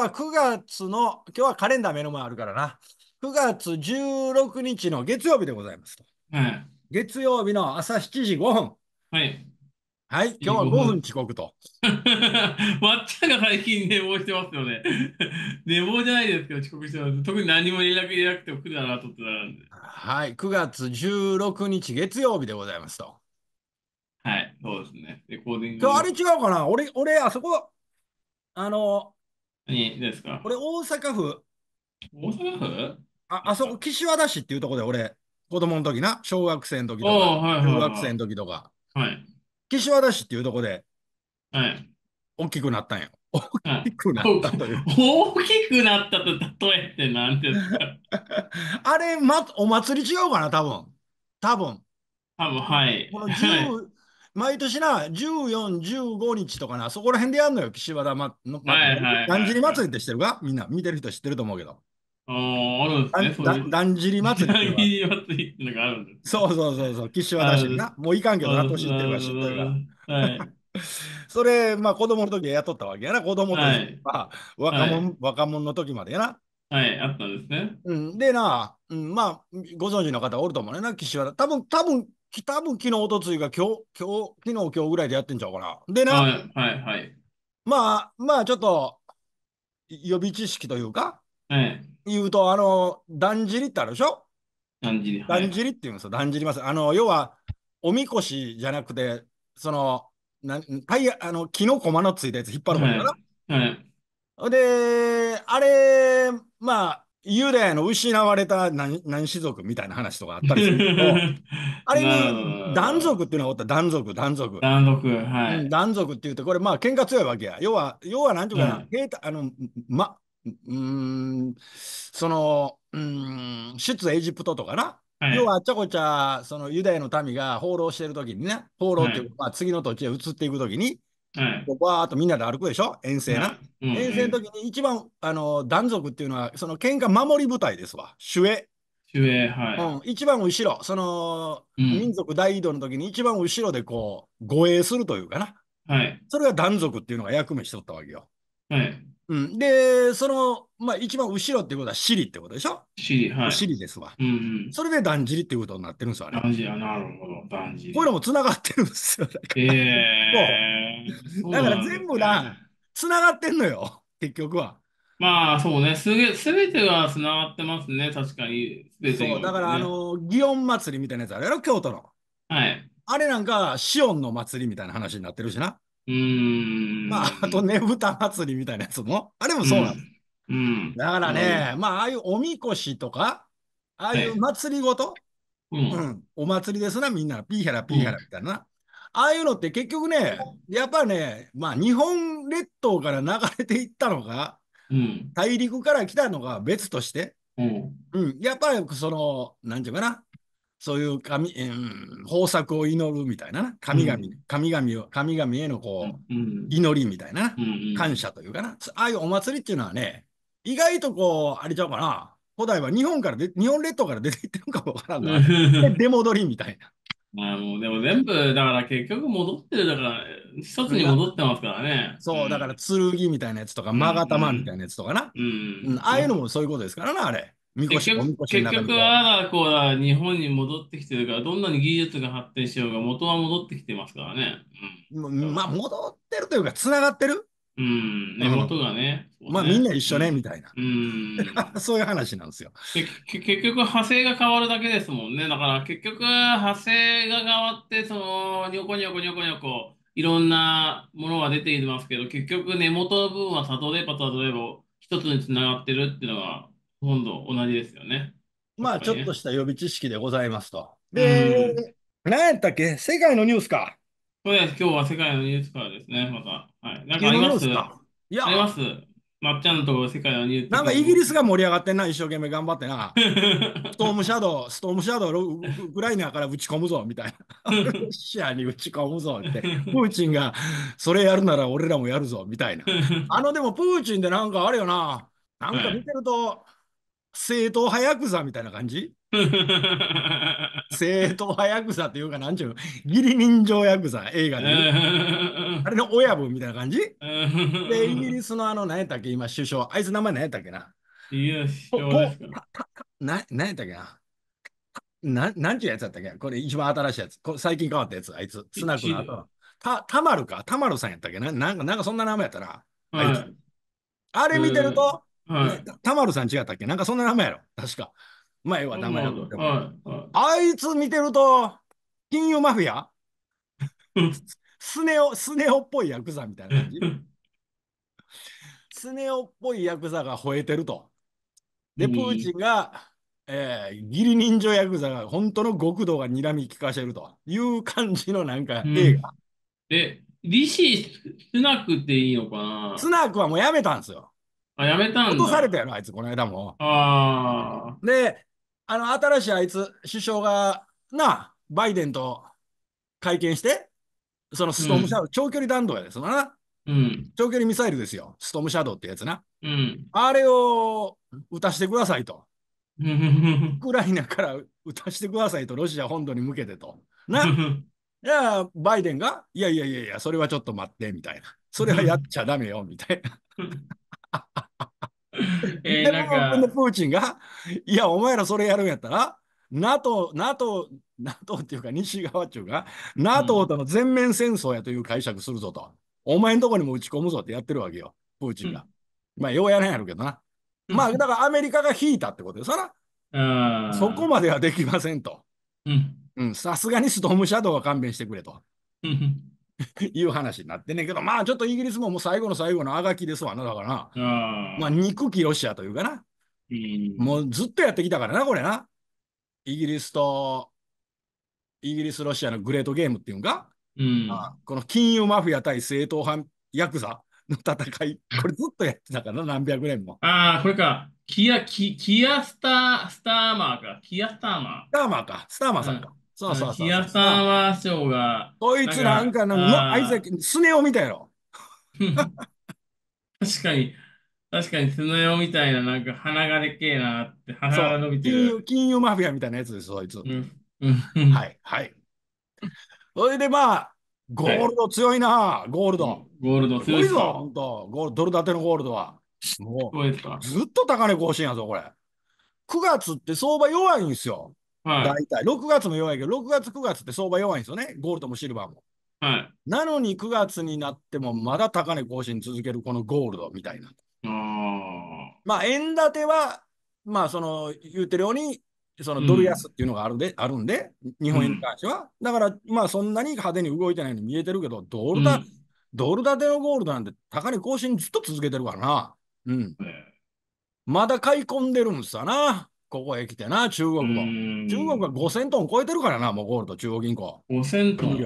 は9月の、今日はカレンダー目の前あるからな。9月16日の月曜日でございますと。はい、月曜日の朝7時5分。はい。はい、今日は5分遅刻と。わ っちゃんが最近寝坊してますよね。寝坊じゃないですけど、遅刻してます。特に何も連絡入れなくても来るだなとってんで。はい、9月16日月曜日でございますと。はい、そうですね。レコーディング。あれ違うかな俺、俺、あそこ、あの、何ですか俺、大阪府、大阪府ああそこ、岸和田市っていうとこで俺、子供の時な、小学生の時とか、小はいはいはい中学生の時とか、はい。岸和田市っていうとこではい。大きくなったんや。大きくなったという。大きくなったと例えってんですか あれ、ま、お祭り違うかな、多分。多分。多分、はい。この毎年な、14、15日とかな、そこら辺でやるのよ、岸和田ま、の、はいはい、だんじり祭りって知ってるかみんな見てる人知ってると思うけど。ああ、あるんですね。だだんじり祭り。だんじり祭りってのがあるんです。そうそうそうそう、岸和田市な。もういかんけどな、年いってるか知ってるかはい。それ、まあ子供の時は雇ったわけやな、子供の時はい、まあ、若者、はい、若者の時までやな。はい、あったんですね。うん、でな、うん、まあ、ご存知の方おると思うねな、岸和田。多分多分北分昨日、おとついが今日、今日、昨日、今日ぐらいでやってんちゃうかな。でな、はいはいはい、まあ、まあ、ちょっと予備知識というか、はい、言うと、あの、だんじりってあるでしょだんじり。はい、だんじりって言うんですよ、だんじります。あの、要は、おみこしじゃなくて、その、なタイヤあの木の駒のついたやつ引っ張るもんだな。はい、はい、で、あれ、まあ、ユダヤの失われた何何種族みたいな話とかあったりするけど、あれに断族っていうのがおった、断族、断族。断族、はい。断族って言うと、これまあ喧嘩強いわけや。要は、要はなんていうかな、うあの、ま、うん、その、うん、出エジプトとかな。はい、要はあっちゃこちゃ、そのユダヤの民が放浪してるときにね、放浪っていう、はい、まあ次の土地へ移っていくときに、はい、こーっとみんなで歩くでしょ遠征な、うん遠征の時に一番あの断族っていうのはその喧嘩守り部隊ですわ守衛守衛はい、うん、一番後ろその、うん、民族大移動の時に一番後ろでこう護衛するというかな、はい、それが断族っていうのが役目しとったわけよ、はい、うん、で、その、まあ、一番後ろってことはシリってことでしょシリ、はい。シリですわ。うんうん、それでだんじりってことになってるんですよ、ね。だんじり、なるほど、だんじり。これもつながってるんですよ。だから、えー、だから全部がつながってんのよ、結局は。まあ、そうね。すげ、すべてがつながってますね。確かに。ね、そう、だから、あの、祇園祭りみたいなやつあれやろ京都の。はい。あれなんか、シオンの祭りみたいな話になってるしな。うん。まあ、あとねぶた祭りみたいなやつも、あれもそうなの。うん。だからね、まあ、ああいうおみこしとか、ああいう祭りごと、うん、お祭りですな、みんな、ピーヒャラピーヒャラみたいな。ああいうのって結局ね、やっぱね、まあ日本列島から流れていったのか、うん、大陸から来たのが別として、うん、うん、やっぱりその、なんていうかな、そういう神、うん、豊作を祈るみたいな神々、うん、神々を神々へのこう、うん、祈りみたいな、感謝というかな、ああいうお祭りっていうのはね、意外とこう、あれちゃうかな、古代は日本からで、日本列島から出ていってるのかもわからんな、ね、出戻りみたいな。まあもうでも全部、だから結局戻ってる、だから、一つに戻ってますからね。そう、だから剣みたいなやつとか、勾玉みたいなやつとかな、ああいうのもそういうことですからな、あれ。結局、結局我が子は日本に戻ってきてるから、どんなに技術が発展しようが、元は戻ってきてますからね。うん、まあ、戻ってるというか、つながってるうん、根元がね。ねまあ、みんな一緒ね、みたいな。うん、そういう話なんですよ。結局、派生が変わるだけですもんね。だから、結局、派生が変わって、その、にょこにょこにょこにょこ、いろんなものが出ていますけど、結局、根元の部分はたどればたどれば、一つにつながってるっていうのが、ん度同じですよね。まあ、ちょっとした予備知識でございますと。で、何やったっけ世界のニュースか。そうです。今日は世界のニュースからですね、また。はい。なんかありますかいや、あります。まっちゃんのところ世界のニュース。なんかイギリスが盛り上がってんな、一生懸命頑張ってな。ストームシャドウ、ストームシャドウ、ウクライナから撃ち込むぞ、みたいな。ロシアに撃ち込むぞって。プーチンが、それやるなら俺らもやるぞ、みたいな。あの、でもプーチンでなんかあれよな。なんか見てると、はい正統派ヤクザみたいな感じ 正統派ヤクザっていうか、なんちゅう義理人情ヤクザ、映画で。あれの親分みたいな感じで、イギリスのあの、何やったっけ、今、首相、あいつ名前何やったっけな。いや、首相ですか。な何やったっけな。ななんちゅうやつやったっけこれ一番新しいやつ。こ最近変わったやつ、あいつ。スナックの後。た、たまるか、たまるさんやったっけななんか、なんかそんな名前やったな。はい、あれ見てると、はい、田丸さん違ったっけなんかそんな名前やろ確か。前は名前だと、あいつ見てると、金融マフィアスネオ、スネオっぽいヤクザみたいな感じ。スネオっぽいヤクザが吠えてると。で、プーチンが、えー、義理人情ヤクザが本当の極道が睨み聞かせるという感じのなんか映画。うん、え、リシー・スナックっていいのかなスナックはもうやめたんですよ。あ、やめたんだ。落とされたやろ、あいつ、この間も。ああ。で、あの、新しいあいつ、首相が、な、バイデンと会見して、そのストームシャドウ、うん、長距離弾道やでそのな。うん、長距離ミサイルですよ、ストームシャドウってやつな。うん、あれを撃たしてくださいと。ウクライナから撃たしてくださいと、ロシア本土に向けてと。な。い や、バイデンが、いやいやいやいや、それはちょっと待って、みたいな。それはやっちゃダメよ、みたいな。えー、なんか。プーチンが、いや、お前らそれやるんやったら、NATO、NATO、NATO っていうか西側っていうか、NATO との全面戦争やという解釈するぞと。うん、お前んとこにも打ち込むぞってやってるわけよ、プーチンが。うん、まあ、ようやらんやろうけどな。まあ、だからアメリカが引いたってことでそら。そこまではできませんと。うん。さすがにストームシャドウは勘弁してくれと。いう話になってねんけど、まあちょっとイギリスももう最後の最後のあがきですわな、だからな。まあ憎きロシアというかな。もうずっとやってきたからな、これな。イギリスと、イギリス、ロシアのグレートゲームっていうんか、うんまあ、この金融マフィア対正統派ヤクザの戦い、これずっとやってたからな、何百年も。ああ、これか。キア、キキアスター、スターマーか。キアスターマー。スターマーか。スターマーさんか。そうそうそう。日嘉さんは師匠が。こいつなんかの、ああいつはスネ夫みたいやろ。確かに、確かにスネ夫みたいな、なんか鼻がでけえなって、鼻が伸びてる。金融マフィアみたいなやつです、そいつ。うん、はい、はい。それでまあ、ゴールド強いな、はい、ゴールド。ゴールド強い。強いぞ、ほんゴールドル建てのゴールドは。もう、ずっと高値更新やぞ、これ。9月って相場弱いんですよ。はい、大体。6月も弱いけど、6月、9月って相場弱いんですよね。ゴールドもシルバーも。はい、なのに9月になってもまだ高値更新続けるこのゴールドみたいな。あまあ、円建ては、まあ、その言ってるように、そのドル安っていうのがあるで、うん、あるんで、日本円に関しては。うん、だから、まあ、そんなに派手に動いてないのに見えてるけど、ドルだ、うん、ドル建てのゴールドなんて高値更新ずっと続けてるからな。うん。まだ買い込んでるんすわな。ここへ来てな、中国も。中国は5000トン超えてるからな、もうゴールド、中央銀行。5000トン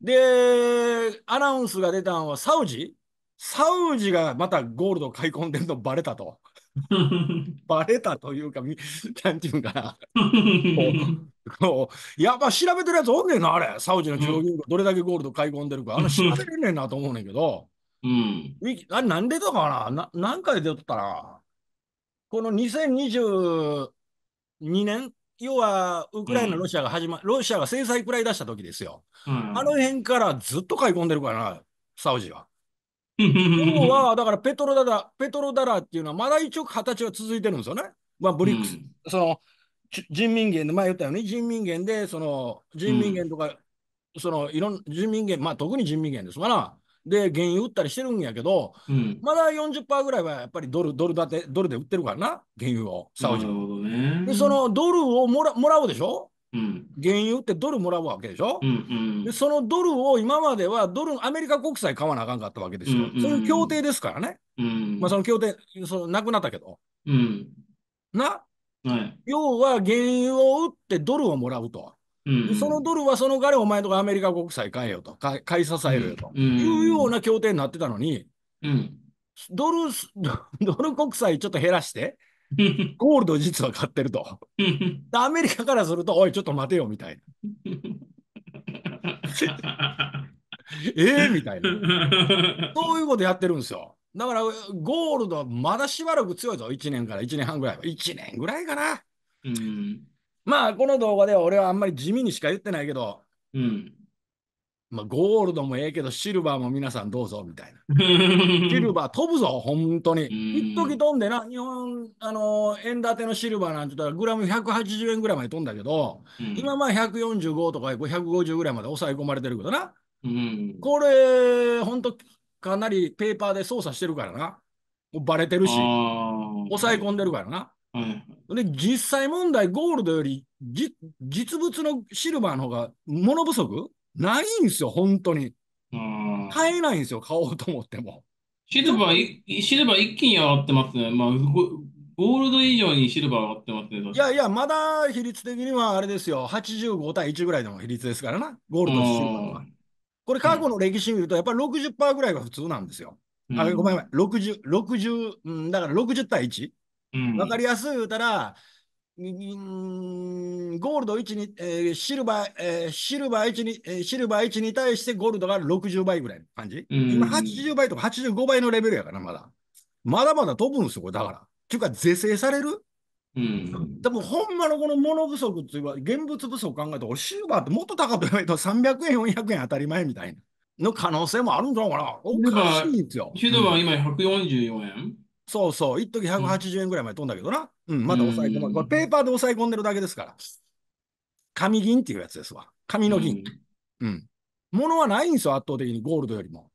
で、アナウンスが出たのはサウジサウジがまたゴールド買い込んでるのバレたと。バレたというか、なんていうんかな。こうやっぱ調べてるやつおんねんな、あれ。サウジの中央銀行、どれだけゴールド買い込んでるか。あの調べれんねんなと思うねんけど。うん、あなんでとかなな何回出とったら。この2022年、要はウクライナ、ロシアが始ま、うん、ロシアが制裁くらい出した時ですよ。うん、あの辺からずっと買い込んでるからな、サウジは。要は、だからペトロダラ、ペトロダラっていうのは、まだ一応形は続いてるんですよね。まあ、ブリックス、うん、その人民元で、前言ったように人民元で、その人民元とか、そのいろん人民元、まあ特に人民元ですわな。で原油売ったりしてるんやけど、うん、まだ40%ぐらいはやっぱりドルドル建てドルで売ってるからな原油をサウジ、ね、でそのドルをもらもらうでしょ、うん、原油ってドルもらうわけでしょ、うんうん、でそのドルを今まではドルアメリカ国債買わなあかんかったわけですよ、うんうん、そういう協定ですからね、うん、まあ、その協定そのなくなったけど、な、はい、要は原油を売ってドルをもらうと。うんそのドルはその彼お前とかアメリカ国債買えよと、買い支えるよと、いうような協定になってたのに、うん、ドル、ドル国債ちょっと減らして、ゴールド実は買ってると。アメリカからすると、おい、ちょっと待てよみたいな。ええみたいな。そういうことやってるんですよ。だから、ゴールドはまだしばらく強いぞ、1年から1年半ぐらいは。1年ぐらいかな。うんまあ、この動画では俺はあんまり地味にしか言ってないけど、うん。まあ、ゴールドもええけど、シルバーも皆さんどうぞ、みたいな。シルバー飛ぶぞ、本当に。一時飛んでな、日本、あのー、円建てのシルバーなんて言ったら、グラム180円ぐらいまで飛んだけど、うん、今まあ145とか150ぐらいまで抑え込まれてるけどな。うん、これ、本当かなりペーパーで操作してるからな。もうバレてるし、抑え込んでるからな。で、実際問題、ゴールドより、じ、実物のシルバーの方が物不足ないんですよ、本当に。買えないんですよ、買おうと思っても。シルバー、シルバー一気に上がってますね。まあ、ゴールド以上にシルバー上がってますね。いやいや、まだ比率的にはあれですよ、85対1ぐらいの比率ですからな、ゴールドシルバーは。これ、過去の歴史見ると、やっぱり60%ぐらいが普通なんですよ。うん、あごめんごめん、60、60、うん、だから60対 1? わ、かりやすい言うたら、ゴールド1に、えー、シルバー、えー、シルバー1に、えー、シルバー1に対してゴールドが60倍ぐらいの感じ。今80倍とか85倍のレベルやからまだ。まだまだ飛ぶんですよ、これだから。っていうか、是正されるうん、でもほんまのこの物不足っていうか現物不足考えたらシルバーってもっと高くないと300円400円当たり前みたいなの可能性もあるんじゃないかなおかしいんですよシルバー今144円、そうそう、一時180円ぐらいまで飛んだけどな。うん、うん、まだ抑え込まこれペーパーで抑え込んでるだけですから。紙銀っていうやつですわ。紙の銀。うん。も、う、の、ん、はないんですよ、圧倒的に、ゴールドよりも。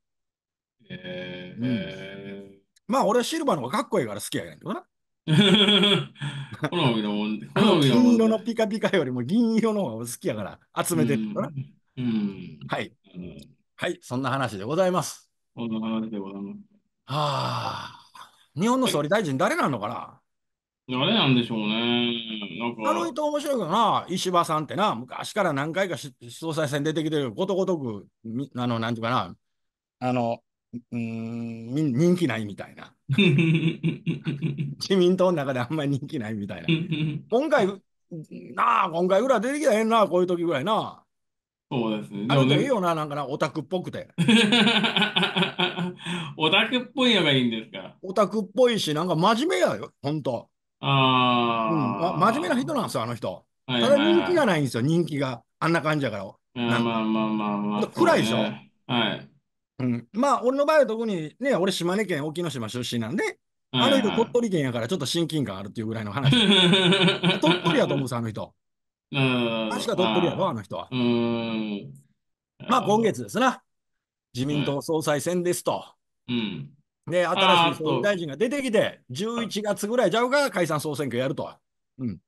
えー、うんー、まあ、俺はシルバーの方がかっこいいから好きやけどな。好みのもん、ね、好みのもん、ね、銀色のピカピカよりも銀色の方が好きやから集めてるからな。うん。はい。はい、そんな話でございます。そんな話でございます。はあ。日本の総理大臣誰なのかな誰なんでしょうね。なあの人面白いけどな、石破さんってな、昔から何回か総裁選出てきてることごとく、あの、なんていうかな、あの、うん、人気ないみたいな。自民党の中であんまり人気ないみたいな。今回、なあ、今回ぐらい出てきたらええな、こういう時ぐらいな。そうですね。でもいいよな、なんかな、オタクっぽくて。オタクっぽいのがいいんですか。オタクっぽいし、なんか真面目やよ、ほんと。ああ、うん、真面目な人なんですよ、あの人。ただ人気がないんですよ、人気が。あんな感じやから。まあまあまあまあ。暗いでしょ。はい。うん、まあ、俺の場合は特にね、俺、島根県沖ノ島出身なんで、あい人、鳥取県やからちょっと親近感あるっていうぐらいの話。鳥取やと思うさ、あの人。うん。確か鳥取やろ、あの人は。うん。まあ、今月ですな。自民党総裁選ですと。うん。で、新しい総理大臣が出てきて、11月ぐらいじゃうか、解散総選挙やると。うん。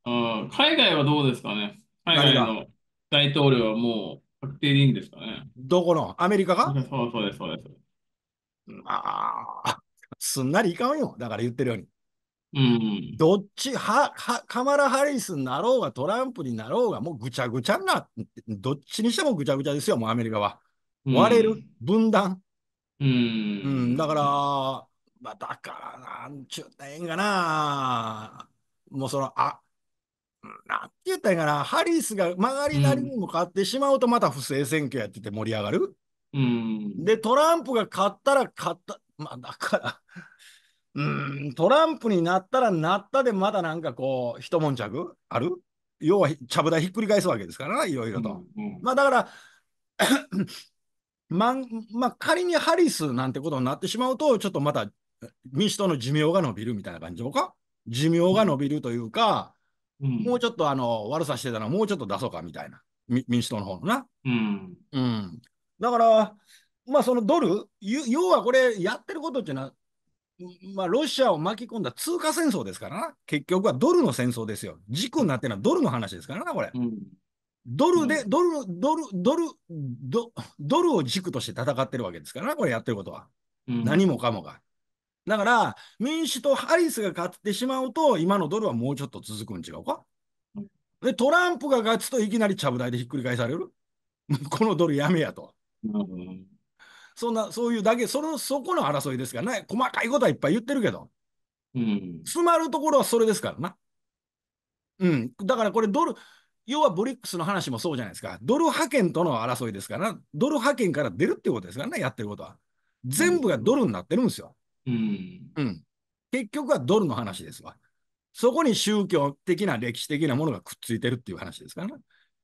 海外はどうですかね海外の大統領はもう確定でいいんですかねどこのアメリカが そうそうです、そうです。あ、すんなりいかんよ。だから言ってるように。うん、どっちはは、カマラ・ハリスになろうが、トランプになろうが、もうぐちゃぐちゃな、どっちにしてもぐちゃぐちゃですよ、もうアメリカは。割れる、うん、分断。うん、うん、だから、まあ、だからなんちゅうたらええんかな。もうその、あ、なんて言ったらええんかな。ハリスが曲がりなりにも勝ってしまうと、また不正選挙やってて盛り上がる。うん、で、トランプが勝ったら勝った。まあ、だからうん、トランプになったらなったで、まだなんかこう、一悶着ある要は、ちゃぶ台ひっくり返すわけですからいろいろと。うんうん、まあだから ま、まあ、仮にハリスなんてことになってしまうと、ちょっとまた民主党の寿命が伸びるみたいな感じか寿命が伸びるというか、うん、もうちょっとあの悪さしてたらもうちょっと出そうかみたいな、民主党の方のな。うん、うん、だから、まあそのドル、要はこれ、やってることっていうのは、まあ、ロシアを巻き込んだ通貨戦争ですからな、結局はドルの戦争ですよ。軸になってるのはドルの話ですからな、これ。うん、ドルで、ドル、ドル、ドル、ドルを軸として戦ってるわけですからな、これやってることは。うん、何もかもが。だから、民主党ハリスが勝ってしまうと、今のドルはもうちょっと続くん違うか、うん、で、トランプが勝つといきなりちゃぶ台でひっくり返される このドルやめやと。そんな、そういうだけ、その、そこの争いですからね。細かいことはいっぱい言ってるけど。うん。詰まるところはそれですからな。うん。だからこれドル、要はブリックスの話もそうじゃないですか。ドル派遣との争いですから、ドル派遣から出るってことですからね、やってることは。全部がドルになってるんですよ。うん。うん、結局はドルの話ですわ。そこに宗教的な歴史的なものがくっついてるっていう話ですからね。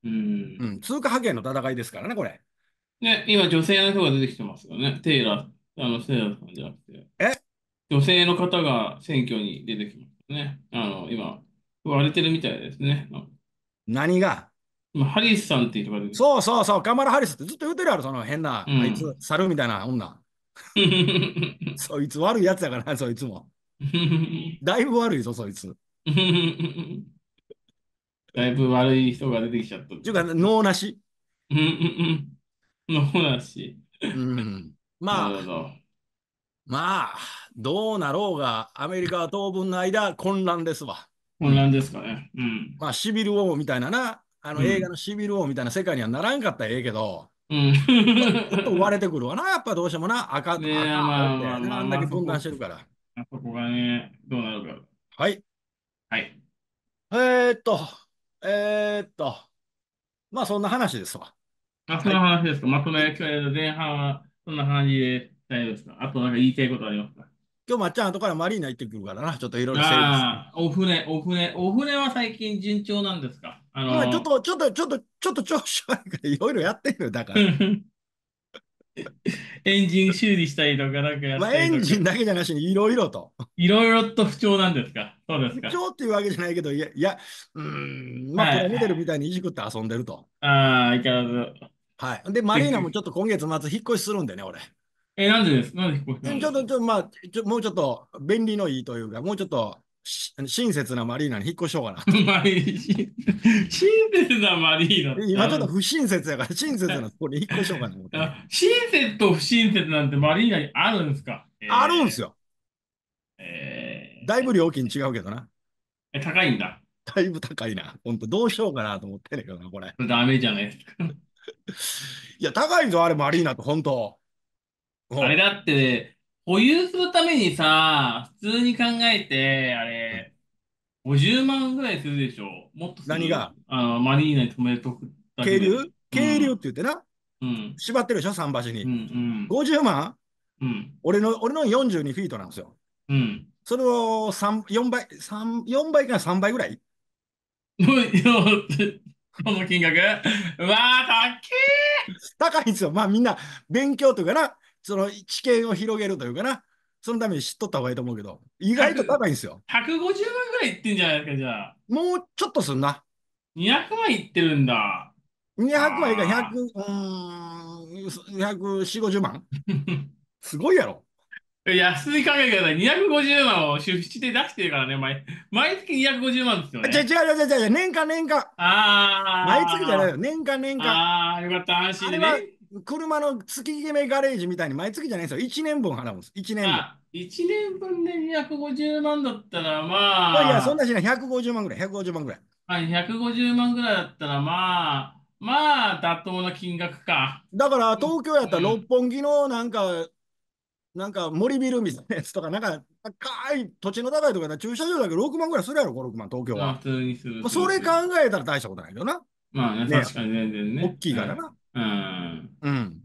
うん、うん、通貨派遣の戦いですからね、これ。ね、今女性の人が出てきてますよね。テイラー、あの、テイラーさんじゃなくて。え女性の方が選挙に出てきましたね。あの、今、割れてるみたいですね。何がハリスさんって人が出てきてそうそうそう、カマラ・ハリスってずっと言うてるやろ、その変な、うん、あいつ、猿みたいな女。そいつ悪いやつやからそいつも。だいぶ悪いぞ、そいつ。だいぶ悪い人が出てきちゃった。ちゅうか、脳なし。うんうんうん。野 放し。まあ、まあ、どうなろうが、アメリカは当分の間、混乱ですわ。混乱ですかね。うん。まあ、シビル王みたいなな、あの映画のシビル王みたいな世界にはならんかったらええけど、うん、ちょっと割れてくるわな、やっぱどうしてもな、赤く赤、ね、まあまあ、まあ、あんだけ分断してるから。あそこがね、どうなるか。はい。はい。えー、っと、えー、っと、まあそんな話ですわ。あ、その話ですか、はい、まとめ、前半はそんな感じで大丈夫ですかあとなんか言いたいことありますか今日まっちゃん後からマリーナ行ってくるからな、ちょっといろいろああ、お船、お船、お船は最近順調なんですかあのー、ちょっと、ちょっと、ちょっと、ちょっと調子悪いからいろいろやってるだから。エンジン修理したりとか、なんかやったりとか。まあ、エンジンだけじゃなしに、いろいろと。いろいろと不調なんですかそうですか不調っていうわけじゃないけど、いや、いやうん、まあ、プラモデルみたいにいじくって遊んでると。はああ、いからず。はい。で、マリーナもちょっと今月末引っ越しするんでね、俺。え、なんでですなんで引っ越しちょっと、ちょっと、まあ、ちょもうちょっと便利のいいというか、もうちょっと親切なマリーナに引っ越しようかな。マリー親切なマリーナ今ちょっと不親切やから、親切なところに引っ越しようかなと思って。親切と不親切なんてマリーナにあるんですか、えー、あるんですよ。えー、だいぶ料金違うけどな。え、高いんだ。だいぶ高いな。本当どうしようかなと思ってるねけどな、これ。ダメじゃないですか。いや、高いぞ、あれもアリーナと、本当。あれだって、保有するためにさ、普通に考えて、あれ、50万ぐらいするでしょ。もっと何があのマリーナに止めとく渓流渓流って言ってな、うん、縛ってるでしょ、桟橋に。うんうん、50万、うん、俺の俺の42フィートなんですよ。うん、それを4倍、4倍か3倍ぐらい この金額うわー、高いんですよ。まあみんな勉強というかな、その知見を広げるというかな、そのために知っとった方がいいと思うけど、意外と高いんですよ。150万ぐらいいってんじゃないですか、じゃあ。もうちょっとすんな。200万いってるんだ。200万いか100、うん、140、50万。すごいやろ。安い考え方、250万を出資で出してるからね、毎毎月250万ですよね。違う違う違う違う、年間年間。ああ。毎月じゃないよ、年間年間。ああ、よかった、安心でね。車の月決めガレージみたいに毎月じゃないですよ。1年分払うんです。1年分。1年分で250万だったらまあ。いや、そんなしない。150万ぐらい、150万ぐらい。はい、150万ぐらいだったらまあ、まあ、妥当な金額か。だから、東京やったら六本木のなんか、なんか森ビルみたいなやつとか、なんか高い土地の高いとか、駐車場だけ6万ぐらいするやろ、5、6万、東京は。普通にする。それ考えたら大したことないよな。まあ、ね、確かに全然ね。大きいからな。うん。うん。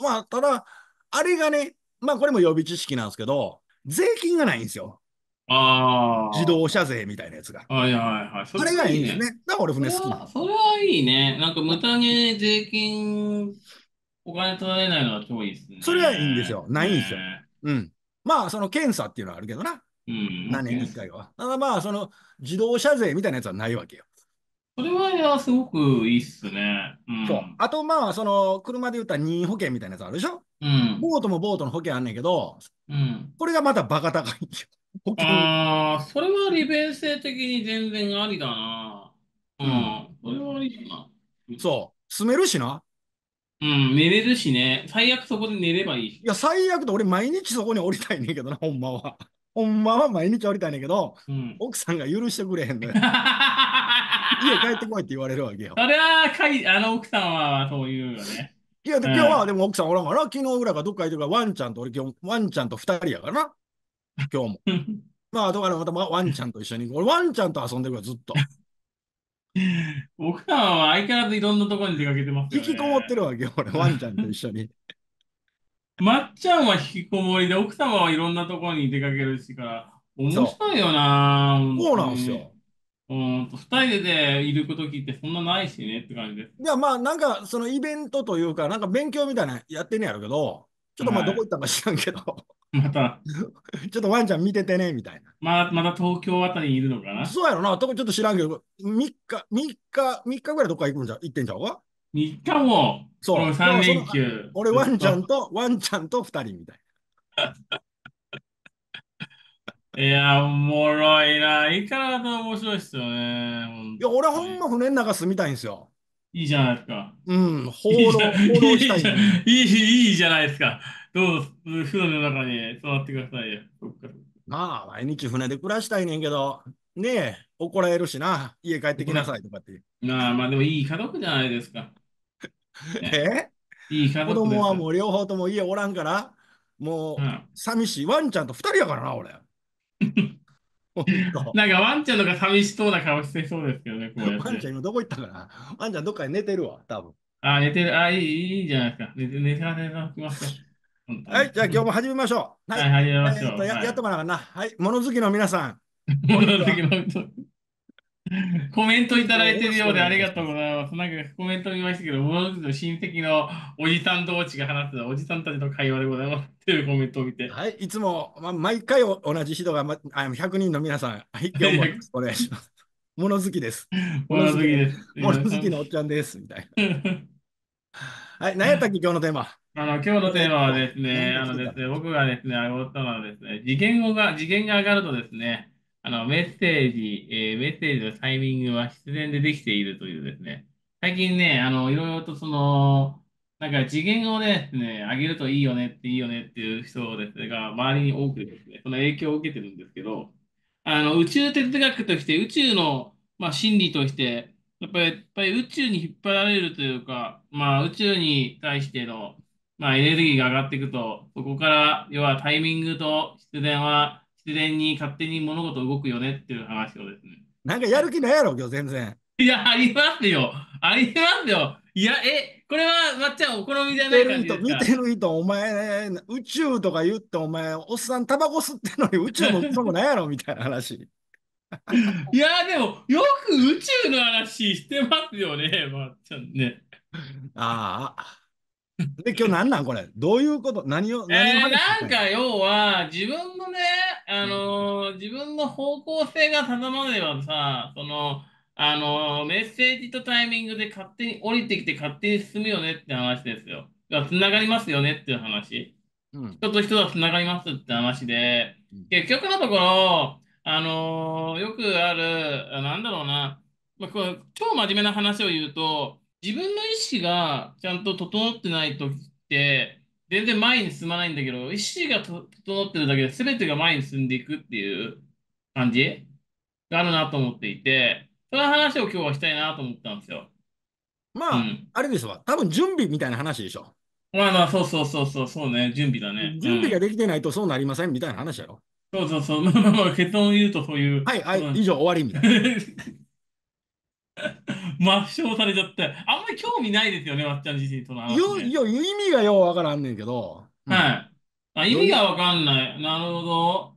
まあ、ただ、あれがね、まあこれも予備知識なんですけど、税金がないんですよ。ああ。自動車税みたいなやつが。はいはいはい。それがいいんですね。だから俺船好き。それはいいね。なんか無駄に税金お金取られないのは超いいですね。それはいいんですよ。ないんですよ。うん。まあ、その検査っていうのはあるけどな。うん。何年に1回は。ただまあ、その自動車税みたいなやつはないわけよ。それは、いや、すごくいいっすね。うん、そう。あと、まあ、その、車で言ったら任意保険みたいなやつあるでしょうん。ボートもボートの保険あんねんけど、うん。これがまたバカ高いんよ。保険。ああ、それは利便性的に全然ありだな。うん。うん、それはりだな。そう。住めるしな。うん、寝れるしね。最悪そこで寝ればいいし。いや、最悪と俺毎日そこに降りたいねんけどな、ほんまは。ほんまは毎日降りたいねんけど、うん、奥さんが許してくれへんの、ね、よ。家帰ってこいって言われるわけよ。それはかい、あの奥さんはそう言うよね。いや、今日はでも奥さんおらんから、昨日ぐらいかどっか行ってるから、ワンちゃんと俺今日、ワンちゃんと2人やからな。今日も。まあ、だからまたワンちゃんと一緒に、俺ワンちゃんと遊んでるからずっと。奥様は相変わらずいろんなところに出かけてます、ね、引きこもってるわけよ、俺、ワンちゃんと一緒に。まっちゃんは引きこもりで、奥様はいろんなところに出かけるしから、面白いよなそうなんですよ。うんと、二人でいる聞いてそんなないしねって感じです。いや、まあ、なんか、そのイベントというか、なんか勉強みたいなやってんねやろうけど、ちょっとまあ、どこ行ったか知らんけど。はいまた。ちょっとワンちゃん見ててね、みたいな。またまだ東京あたりにいるのかなそうやろな、とこちょっと知らんけど、3日、3日、3日ぐらいどっか行くんじゃ、行ってんじゃんか ?3 日も、そう、3連休。俺、ワンちゃんと、ワンちゃんと2人みたいな。いや、おもろいな。いかがと面白いっすよね。いや、俺ほんま船の中住みたいんですよ。いいじゃないですか。うん、放浪、したい、いい いいじゃないですか。どうぞ、船の中に座ってくださいよ。あ、毎日船で暮らしたいねんけど、ねえ、怒られるしな、家帰ってきなさいとかって。まあ、まあでもいい家族じゃないですか。ね、えいい家族子供はもう両方とも家おらんから、もう寂しい。ワンちゃんと二人やからな、俺。なんかワンちゃんのが寂しそうな顔してそうですけどね、こうワンちゃん今どこ行ったかなワンちゃんどっかに寝てるわ、多分。あ、寝てる。あ、いいいいじゃないですか。寝て、寝て、寝てますはい、じゃあ今日も始めましょう。はい、はい、始めましょう。ややっとかなかな。はい、物好きの皆さん。物好きのコメントいただいてるようでありがとうございます。なんかコメント見ましたけど、物好きの親戚のおじさん同士が話すおじさんたちの会話でございますっていうコメントを見て。はい、いつも、ま、毎回同じ人が、ま、あ100人の皆さん、はい、今日もお願いしま す。物好きです。物好きです。物好きのおっちゃんです。みたいな。はい、何やったっけ、今日のテーマ。あの今日のテーマはですね、あのですね僕がですね、あごったのはですね、次元をが次元が上がるとですね、あのメッセージ、えー、メッセージのタイミングは必然でできているというですね、最近ね、あのいろいろとその、なんか次元をですね上げるといいよねっていいよねっていう人ですね、が周りに多くですね、その影響を受けてるんですけど、あの宇宙哲学として宇宙の、まあ、真理として、やっぱり、やっぱり宇宙に引っ張られるというか、まあ宇宙に対しての、まあ、エネルギーが上がっていくと、そこから要はタイミングと必然は、必然に勝手に物事動くよねっていう話をですね。なんかやる気ないやろ、今日全然。いや、ありますよ。ありますよ。いや、え、これはまっちゃんお好みじゃないですか見てる人、お前、宇宙とか言って、お前、おっさんタバコ吸ってんのに宇宙もそうもないやろみたいな話。いやでもよく宇宙の話してますよね、まっちゃんね。ああ。で、今日何なんこれどういうこと何を、何をえー、なんか要は、自分のね、あのー自分の方向性が定まればさ、その、あのー、メッセージとタイミングで勝手に降りてきて勝手に進むよねって話ですよ。つながりますよねっていう話。うん、人と人はつながりますって話で、結局のところ、あのー、よくある、なんだろうな、まあ、これ超真面目な話を言うと、自分の意識がちゃんと整ってない時って、全然前に進まないんだけど、意識が整ってるだけで全てが前に進んでいくっていう感じがあるなと思っていて、その話を今日はしたいなと思ったんですよ。まあ、うん、あれですわ、多分準備みたいな話でしょ。まあまあ、そうそうそうそう、そうね、準備だね。準備ができてないとそうなりません、みたいな話やろ。そうそうそう。まあまあまあ、結論を言うとそういう。はい、はい、以上、終わりみたいな。抹消されちゃって、あんまり興味ないですよね、まっちゃん自身との話よ、よ、意味がようわからんねんけど。うんはい。あ、意味がわかんない。なるほど。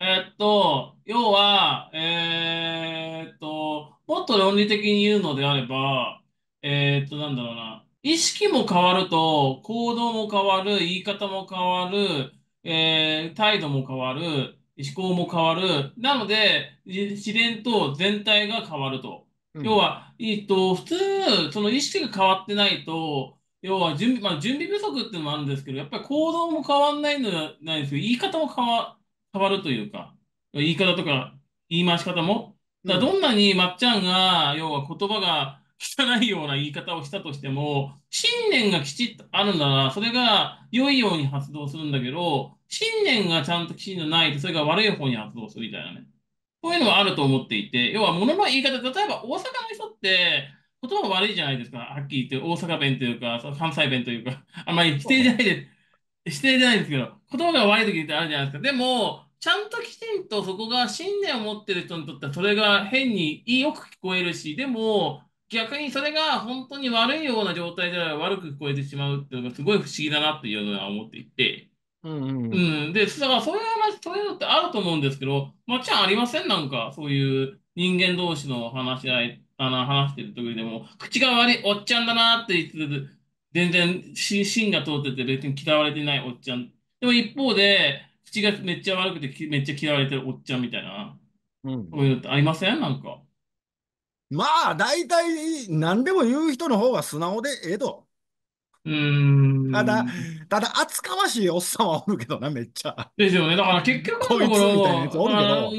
えっと、要は、えーっと、もっと論理的に言うのであれば、えーっと、なんだろうな。意識も変わると、行動も変わる、言い方も変わる、えー、態度も変わる、思考も変わる。なので、自然と全体が変わると。うん、要は、えっと、普通、その意識が変わってないと、要は準備、まあ、準備不足っていうのもあるんですけど、やっぱり行動も変わんないのはないですけど、言い方も変わ変わるというか、言い方とか言い回し方も。だどんなにまっちゃんが、要は言葉が汚いような言い方をしたとしても、信念がきちっとあるなら、それが良いように発動するんだけど、信念がちゃんときちんとないと、それが悪い方に発動するみたいなね。こういうのはあると思っていて、要は物の言い方、例えば大阪の人って、言葉悪いじゃないですか、はっきり言って、大阪弁というか、関西弁というか、あんまり否定じゃないです。否定じゃないですけど、言葉が悪い時ってあるじゃないですか。でも、ちゃんときちんとそこが信念を持ってる人にとっては、それが変によく聞こえるし、でも、逆にそれが本当に悪いような状態では悪く聞こえてしまうっていうのがすごい不思議だなっていうのは思っていて。うんで、だからそういう話、そういうのってあると思うんですけど、まっちゃんありませんなんか、そういう人間同士の話し合い、あの話してる時でも、口が悪いおっちゃんだなって言ってて、全然芯が通ってて別に嫌われてないおっちゃん。でも一方で、口がめっちゃ悪くてめっちゃ嫌われてるおっちゃんみたいな、うん、そういうのってありませんなんか。まあ、大体何でも言う人の方が素直でええと。うんただ、ただ、厚かましいおっさんはおるけどな、めっちゃ。ですよね。だから結局こいつみたいなやつおるけど、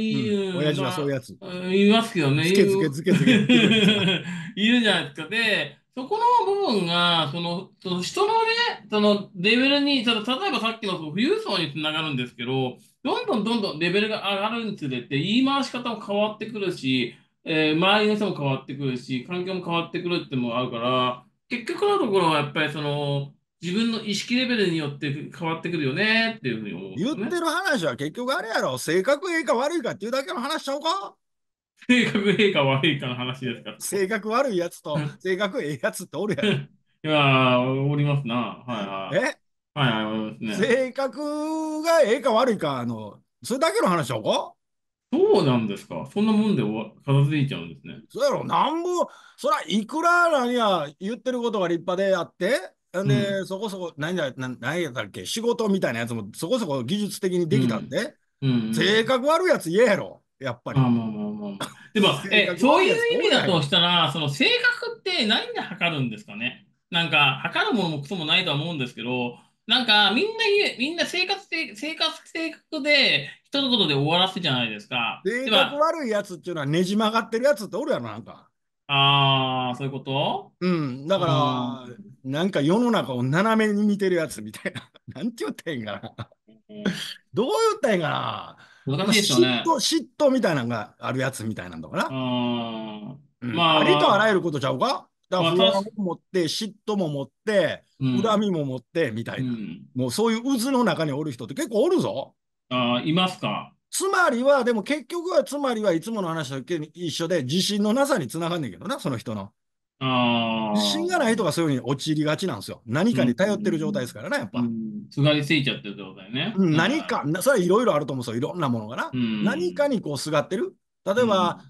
うん、親父はそういうやつ。言いますけどね。つけつけつけつけ。い るじゃないですか。で、そこの部分が、その、その人のね、そのレベルに、ただ例えばさっきのその富裕層につながるんですけど、どんどんどんどんレベルが上がるにつれて、言い回し方も変わってくるし、えー、周りの人も変わってくるし、環境も変わってくるってもあるから、結局のところはやっぱりその、自分の意識レベルによって変わってくるよねっていうふうに思う、ね、言ってる話は結局あれやろ、性格ええか悪いかっていうだけの話しちゃおうか性格ええか悪いかの話ですか性格悪いやつと、性格ええやつっておるやろ。いやおりますな。はいはい。えはいはい、ね、性格がええか悪いか、あの、それだけの話しちゃおうかそうなんですか。そんなもんで終わ片付いちゃうんですね。そうやろ、なんぼ、そら、いくら何や言ってることが立派であって、んで、うんそこそこ、何や、な何やったっけ、仕事みたいなやつもそこそこ技術的にできたんで、うんうん性格悪いやつ言えやろ、やっぱり。あまあまあまあまあ。でも え、そういいう意味だとしたら、その性格って何で測るんですかね。なんか、測るものもクソもないとは思うんですけど、なんか、みんな言みんな生活性、生活性格で、ことで終わらせじゃないですか。性格悪いやつっていうのは、ねじ曲がってるやつっておるやろ、なんか。ああ、そういうことうん、だから、なんか世の中を斜めに見てるやつみたいな。なんて言ったいんかな。どう言ったいんかな。難しいですよね。嫉妬、嫉妬みたいなのがあるやつみたいなんかな。うん、まあ、ありとあらゆることちゃうかだから不安を持って、嫉妬も持って、恨みも持って、みたいな、うん、もうそういう渦の中におる人って結構おるぞ。あいますか。つまりは、でも結局は、つまりはいつもの話と一緒で、自信のなさにつながんねんけどな、その人の。自信がない人がそういうふうに陥りがちなんですよ。何かに頼ってる状態ですからね、やっぱ。つがりついちゃってる状態ね。何か、それはいろいろあると思うんですよ、いろんなものがな。何かにこうすがってる。例えば、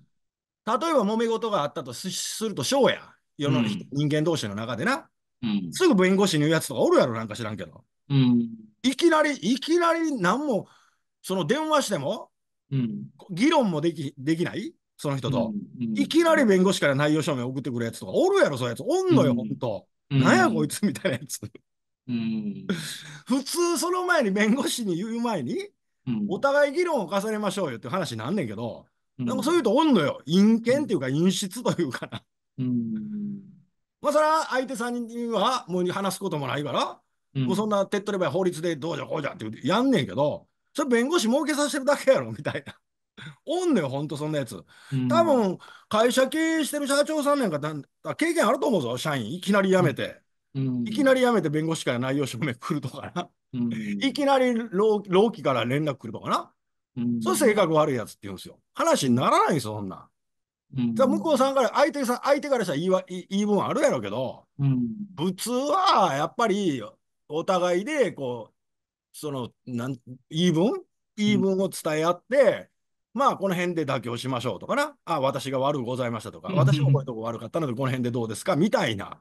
例えば揉め事があったとすると、うや。世の人間同士の中でな、うん、すぐ弁護士に言うやつとかおるやろ、なんか知らんけど。うん、いきなり、いきなり何も、その電話しても、うん、議論もできできないその人と、うんうん、いきなり弁護士から内容証明送ってくるやつとか、おるやろ、そういうやつ。おんのよ、ほ、うんと。なんや、こいつみたいなやつ。普通、その前に弁護士に言う前に、お互い議論を重ねましょうよって話なんねんけど、なんかそういうとおんのよ。陰険っていうか、陰湿というかな。うん。まあ、それは相手さんにはもう話すこともないから、うん、もうそんな手っ取り早い法律でどうじゃこうじゃってってやんねんけど、それ弁護士儲けさせてるだけやろみたいな。おんねん、ほんとそんなやつ。多分、会社経営してる社長さんなんか経験あると思うぞ、社員。いきなり辞めて。うん、いきなり辞めて弁護士から内容証明来るとかな。うん、いきなり老基から連絡来るとかな。うん、それ性格悪いやつって言うんですよ。話にならないんですよ、そんな。うん、向こうさんから相手さ相手からしたら言い言い分あるやろうけど、うん、普通はやっぱりお互いでこうそのなん言い分言い分を伝え合って、うん、まあこの辺で妥協しましょうとかなあ私が悪くございましたとか、うん、私もこういうとこ悪かったのでこの辺でどうですかみたいな、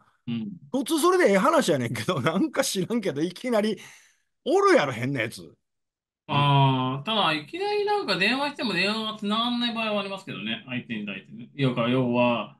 普通それでええ話やねんけどなんか知らんけどいきなりおるやろ変なやつ。ああ、ただ、いきなりなんか電話しても電話が繋がんない場合はありますけどね、相手に対してね。要は、要は、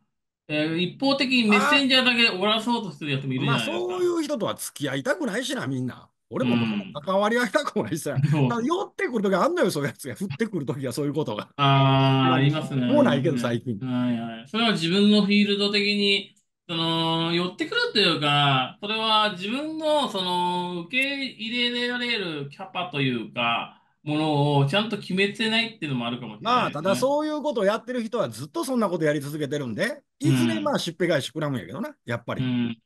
えー一方的にメッセンジャーだけで終わらそうとするやつもいるじまゃあ、ないですそうか。いう人とは付き合いたくないしな、みんな。俺もん。関わり合いたくもないしさ。だかそう。らってくるときあんのよ、そういうやつが。降ってくるときはそういうことが。ああ、ありますね、あもうないすけど、ね。最近。はいはい。それは自分のフィールド的にその、寄ってくるというか、それは自分の、その、受け入れられるキャパというか、ものをちゃんと決めてないっていうのもあるかもしれない、まあ、ただそういうことをやってる人はずっとそんなことやり続けてるんで、いずれまあ、しっぺ返し食らうんやけどな、やっぱり。うん。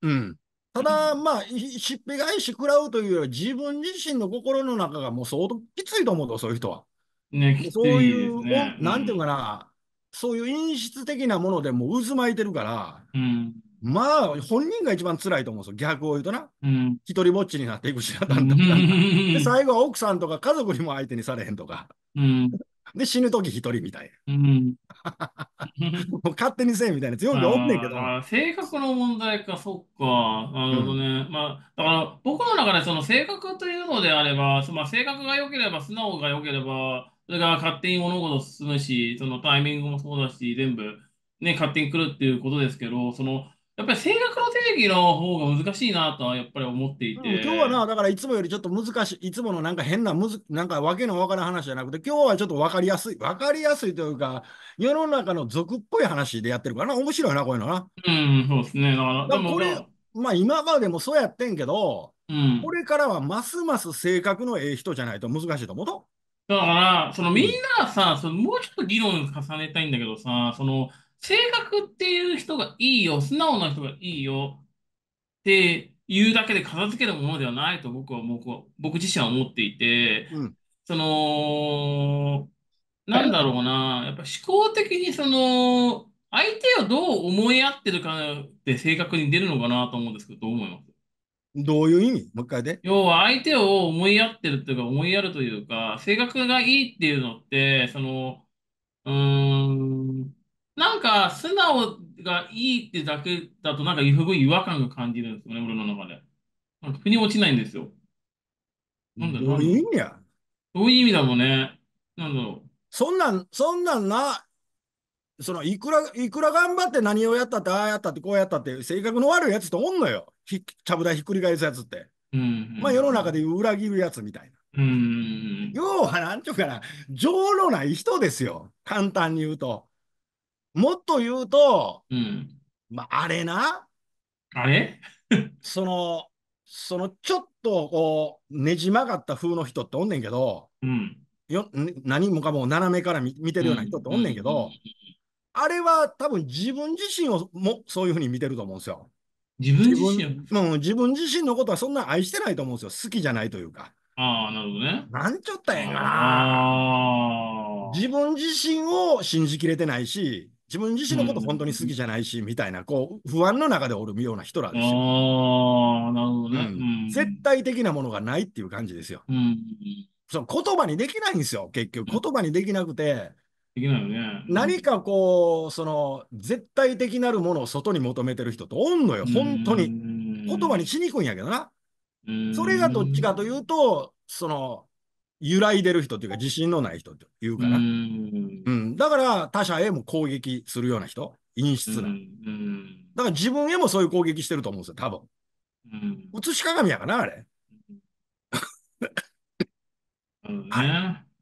うん、ただ、まあ、しっぺ返し食らうというより、自分自身の心の中がもう相当きついと思うと、そういう人は。ね、そういう、ね、なんていうかな、そういう演出的なものでもう渦巻いてるから、うん、まあ、本人が一番辛いと思うんですよ。逆を言うとな。うん、一人ぼっちになっていくしな、んだで、最後は奥さんとか家族にも相手にされへんとか。うん、で、死ぬ時一人みたいな。うん、勝手にせえみたいなやつ、よくおんねんけど。性格の問題か、そっか。なるほどね。うん、まあ、だから僕の中でその性格というのであれば、まあ、性格が良ければ、素直が良ければ、それが勝手に物事進むし、そのタイミングもそうだし、全部、ね、勝手に来るっていうことですけど、その、やっぱり性格の定義の方が難しいなとはやっぱり思っていて、今日はな、だからいつもよりちょっと難しい、いつものなんか変なむず、なんかわけのわからん話じゃなくて、今日はちょっとわかりやすい、わかりやすいというか、世の中の俗っぽい話でやってるからな、面白いな、こういうのな。うん、そうですね。だから、これ、まあ今までもそうやってんけど、うん、これからはますます性格のええ人じゃないと難しいと思うと。だから、そのみんなさ、そのもうちょっと議論重ねたいんだけどさ、その、性格っていう人がいいよ、素直な人がいいよって言うだけで片付けるものではないと僕は僕は僕自身は思っていて、うん、その、なんだろうな、やっぱ思考的にその、相手をどう思い合ってるかって正確に出るのかなと思うんですけど、どう思いますどういう意味もう一回で。要は相手を思いやってるというか、思いやるというか、性格がいいっていうのって、その、うーん、なんか、素直がいいってだけだと、なんか、すごい違和感が感じるんですよね、俺の中で。なんか腑に落ちないんですよ。なんだろどうう、いう意味やどういう意味だろうね。なんだろう。そんなん、そんなんな、そのいくら、いくら頑張って何をやったって、ああやったって、こうやったって、性格の悪いやつっておんのよ。ひちゃぶ台ひっくり返すやつって。うんうまあ世の中でいう裏切るやつみたいな。んうん要はなんちゅうかな、情のない人ですよ。簡単に言うと。もっと言うと、うん、まあ、あれな。あれ その、そのちょっとこう、ねじ曲がった風の人っておんねんけど、うん、よ何もかも斜めから見てるような人っておんねんけど、あれは多分自分自身をもそういうふうに見てると思うんですよ。自分自身もう自分自身のことはそんな愛してないと思うんですよ。好きじゃないというか。ああ、なるほどね。なんちょったやんかな。自分自身を信じきれてないし、自分自身のこと本当に好きじゃないし、うん、みたいな、こう、不安の中でおるような人らですよ。ああ、なるほどね、うん、絶対的なものがないっていう感じですよ。うん、その言葉にできないんですよ、結局。言葉にできなくて。できないよね。何かこう、その、絶対的なるものを外に求めてる人とおんのよ、本当に。言葉にしにくいんやけどな。それがどっちかというと、その、揺らいでる人というか自信のない人というかな。うんうん、だから他者へも攻撃するような人、陰湿な。だから自分へもそういう攻撃してると思うんですよ、多分。映し鏡やかな、あれ。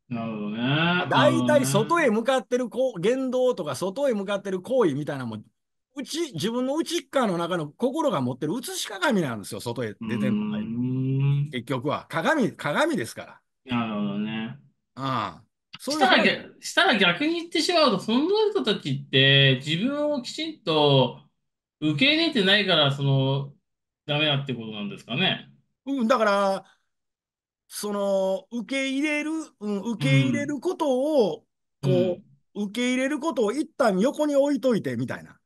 なるほどね。大体、外へ向かってる言動とか外へ向かってる行為みたいなもん、うち、自分の内側の中の心が持ってる映し鏡なんですよ、外へ出てるのが。結局は。鏡、鏡ですから。なるほどね。ああ。したらしたら逆に言ってしまうと、その人たちって自分をきちんと受け入れてないから、その、ダメだってことなんですかね。うん、だから、その、受け入れる、うん、受け入れることを、こう、受け入れることを一旦横に置いといてみたいな。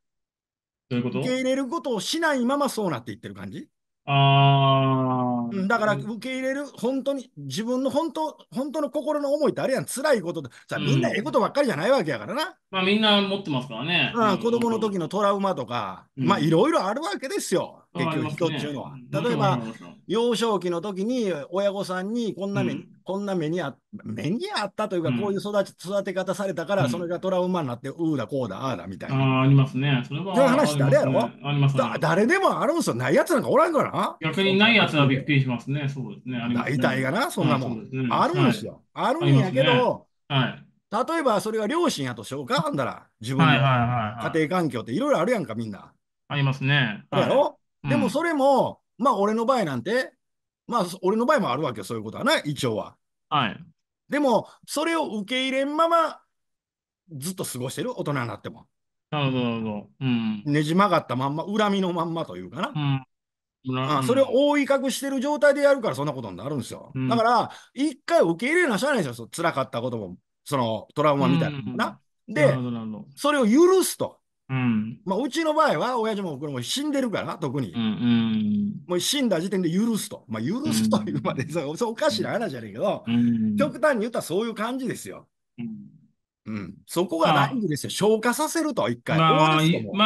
どういうこと受け入れることをしないままそうなっていってる感じああ。だから受け入れる、本当に、自分の本当、本当の心の思いってあれやん、辛いことさ、みんなええことばっかりじゃないわけやからな。うん、まあみんな持ってますからね。うん、子供の時のトラウマとか、うん、まあいろいろあるわけですよ。結局人っていうのは。ね、例えば、幼少期の時に親御さんにこんな目,、うん、こんな目にあ目にあったというか、こういう育ち育て方されたから、それがトラウマになって、うーだこうだああだみたいな。あありますね。それは。そ話誰やろあります、ね、誰でもあるんですよ。ないやつなんかおらんからな。逆にないやつはびっくりしますね。そうですね。ありますね大体がな、そんなもん。あ,、るんですよ。あるんやけど、はい例えばそれが両親やとしようか、あんだら、自分の家庭環境っていろいろあるやんか、みんな。ありますね。はい、でもそれも、うん、まあ俺の場合なんて、まあ俺の場合もあるわけよ、そういうことはな、一応は。はい。でも、それを受け入れんまま、ずっと過ごしてる、大人になっても。なるほど、なるほど。うん、ねじ曲がったまんま、恨みのまんまというかな。うんあそれを覆い隠してる状態でやるからそんなことになるんですよ。うん、だから、一回受け入れなしゃあないですよ。辛かったことも、そのトラウマみたいなな。で、それを許すと。うん。まあ、うちの場合は、親父も僕も死んでるから、特に。うんうん、もう死んだ時点で許すと。まあ、許すというまで、うん、そおかしな話じゃねえけど、うん、極端に言ったらそういう感じですよ。うん、そこが大事ですよ。消化させると、一回。まあ、まあ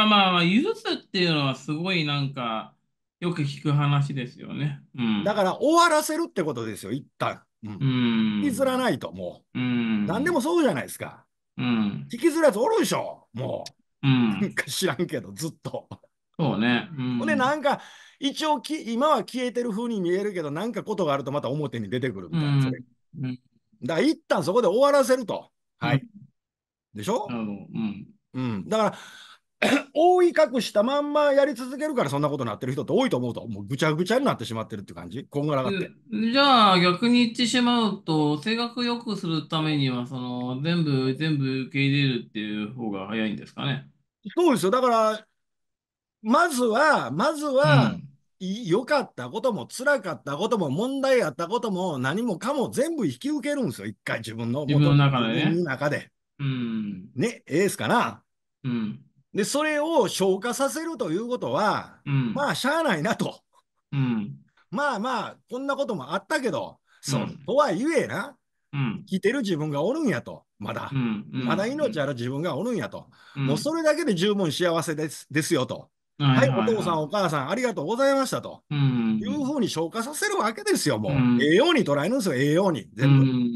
まあ、まあ、許すっていうのはすごいなんか、よく聞く話ですよね。だから終わらせるってことですよ、一旦。うん、引きずらないと、もう。うん、何でもそうじゃないですか。うん、引きずらずおるでしょ、もう。うん、知らんけど、ずっと。そうね。うん、で、なんか、一応き、今は消えてる風に見えるけど、なんかことがあるとまた表に出てくるみたいな。うん、だから一旦そこで終わらせると。はい。でしょ、うん、うん。だから、覆 い隠したまんまやり続けるからそんなことになってる人って多いと思うと、もうぐちゃぐちゃになってしまってるって感じこんがらがって。じゃあ逆に言ってしまうと、性格良くするためには、その、全部、全部受け入れるっていう方が早いんですかね。そうですよ。だから、まずは、まずは、良、うん、かったことも、辛かったことも、問題あったことも、何もかも全部引き受けるんですよ。一回自分の。自分の中でね。自分の中で。うん。ね、エですかな。うん。で、それを消化させるということは、うん、まあ、しゃあないなと。うん。まあまあ、こんなこともあったけど、そう、とはいえな、うん、生きてる自分がおるんやと。まだ、まだ命ある自分がおるんやと。もうそれだけで十分幸せですですよと。はい、お父さん、お母さん、ありがとうございましたと、うん、いうふうに消化させるわけですよ、もう。ええ栄養に捉えるんですよ、栄養に、全部。うん、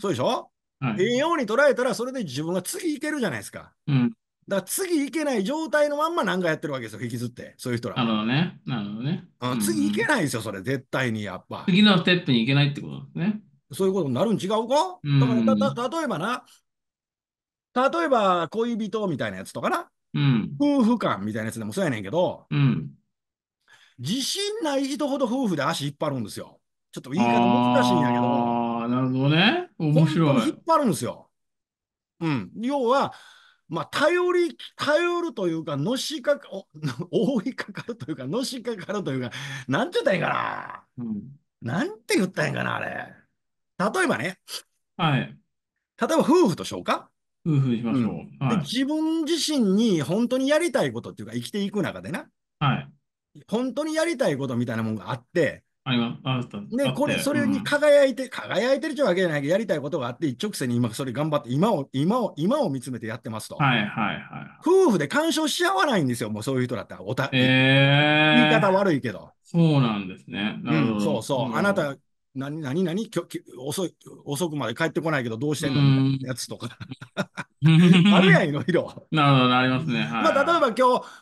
そうでしょ、ええ栄養に捉えたら、それで自分が次いけるじゃないですか。うん、だから次いけない状態のまんま何かやってるわけですよ、引きずって、そういう人ら。なるほどね。なるほどね。うん、次いけないですよ、それ、絶対にやっぱ。次のステップにいけないってことですね。そういうことになるん違うか、うん、だから例えばな、例えば恋人みたいなやつとかな、うん、夫婦間みたいなやつでもそうやねんけど、うん、自信ない人ほど夫婦で足引っ張るんですよ。ちょっと言い方難しいんやけど。ああ、なるほどね。面白い。引っ張るんですよ。うん。要は、まあ、頼り、頼るというか、のしかか、覆 いかかるというか、のしかかるというか、なんて言ったらいいかな。うん、なんて言ったらいいかな、あれ。例えばね、はい。例えば夫婦としようか。夫婦にしましょう。うんはい、で自分自身に本当にやりたいことっていうか、生きていく中でな、はい。本当にやりたいことみたいなもんがあって、あでこれそれに輝いて、うん、輝いてるわけじゃないけど、やりたいことがあって、一直線に今、それ頑張って、今を、今を、今を見つめてやってますと。はいはいはい。夫婦で干渉し合わないんですよ、もうそういう人だったら。おたえー、言い方悪いけど。そうなんですね。うん、そうそう。あなた、何、何、何、遅い、遅くまで帰ってこないけど、どうしてんのみたいなやつとか。あるやん、いろいろ。なるほど、ありますね。はい、まあ、例えば今日、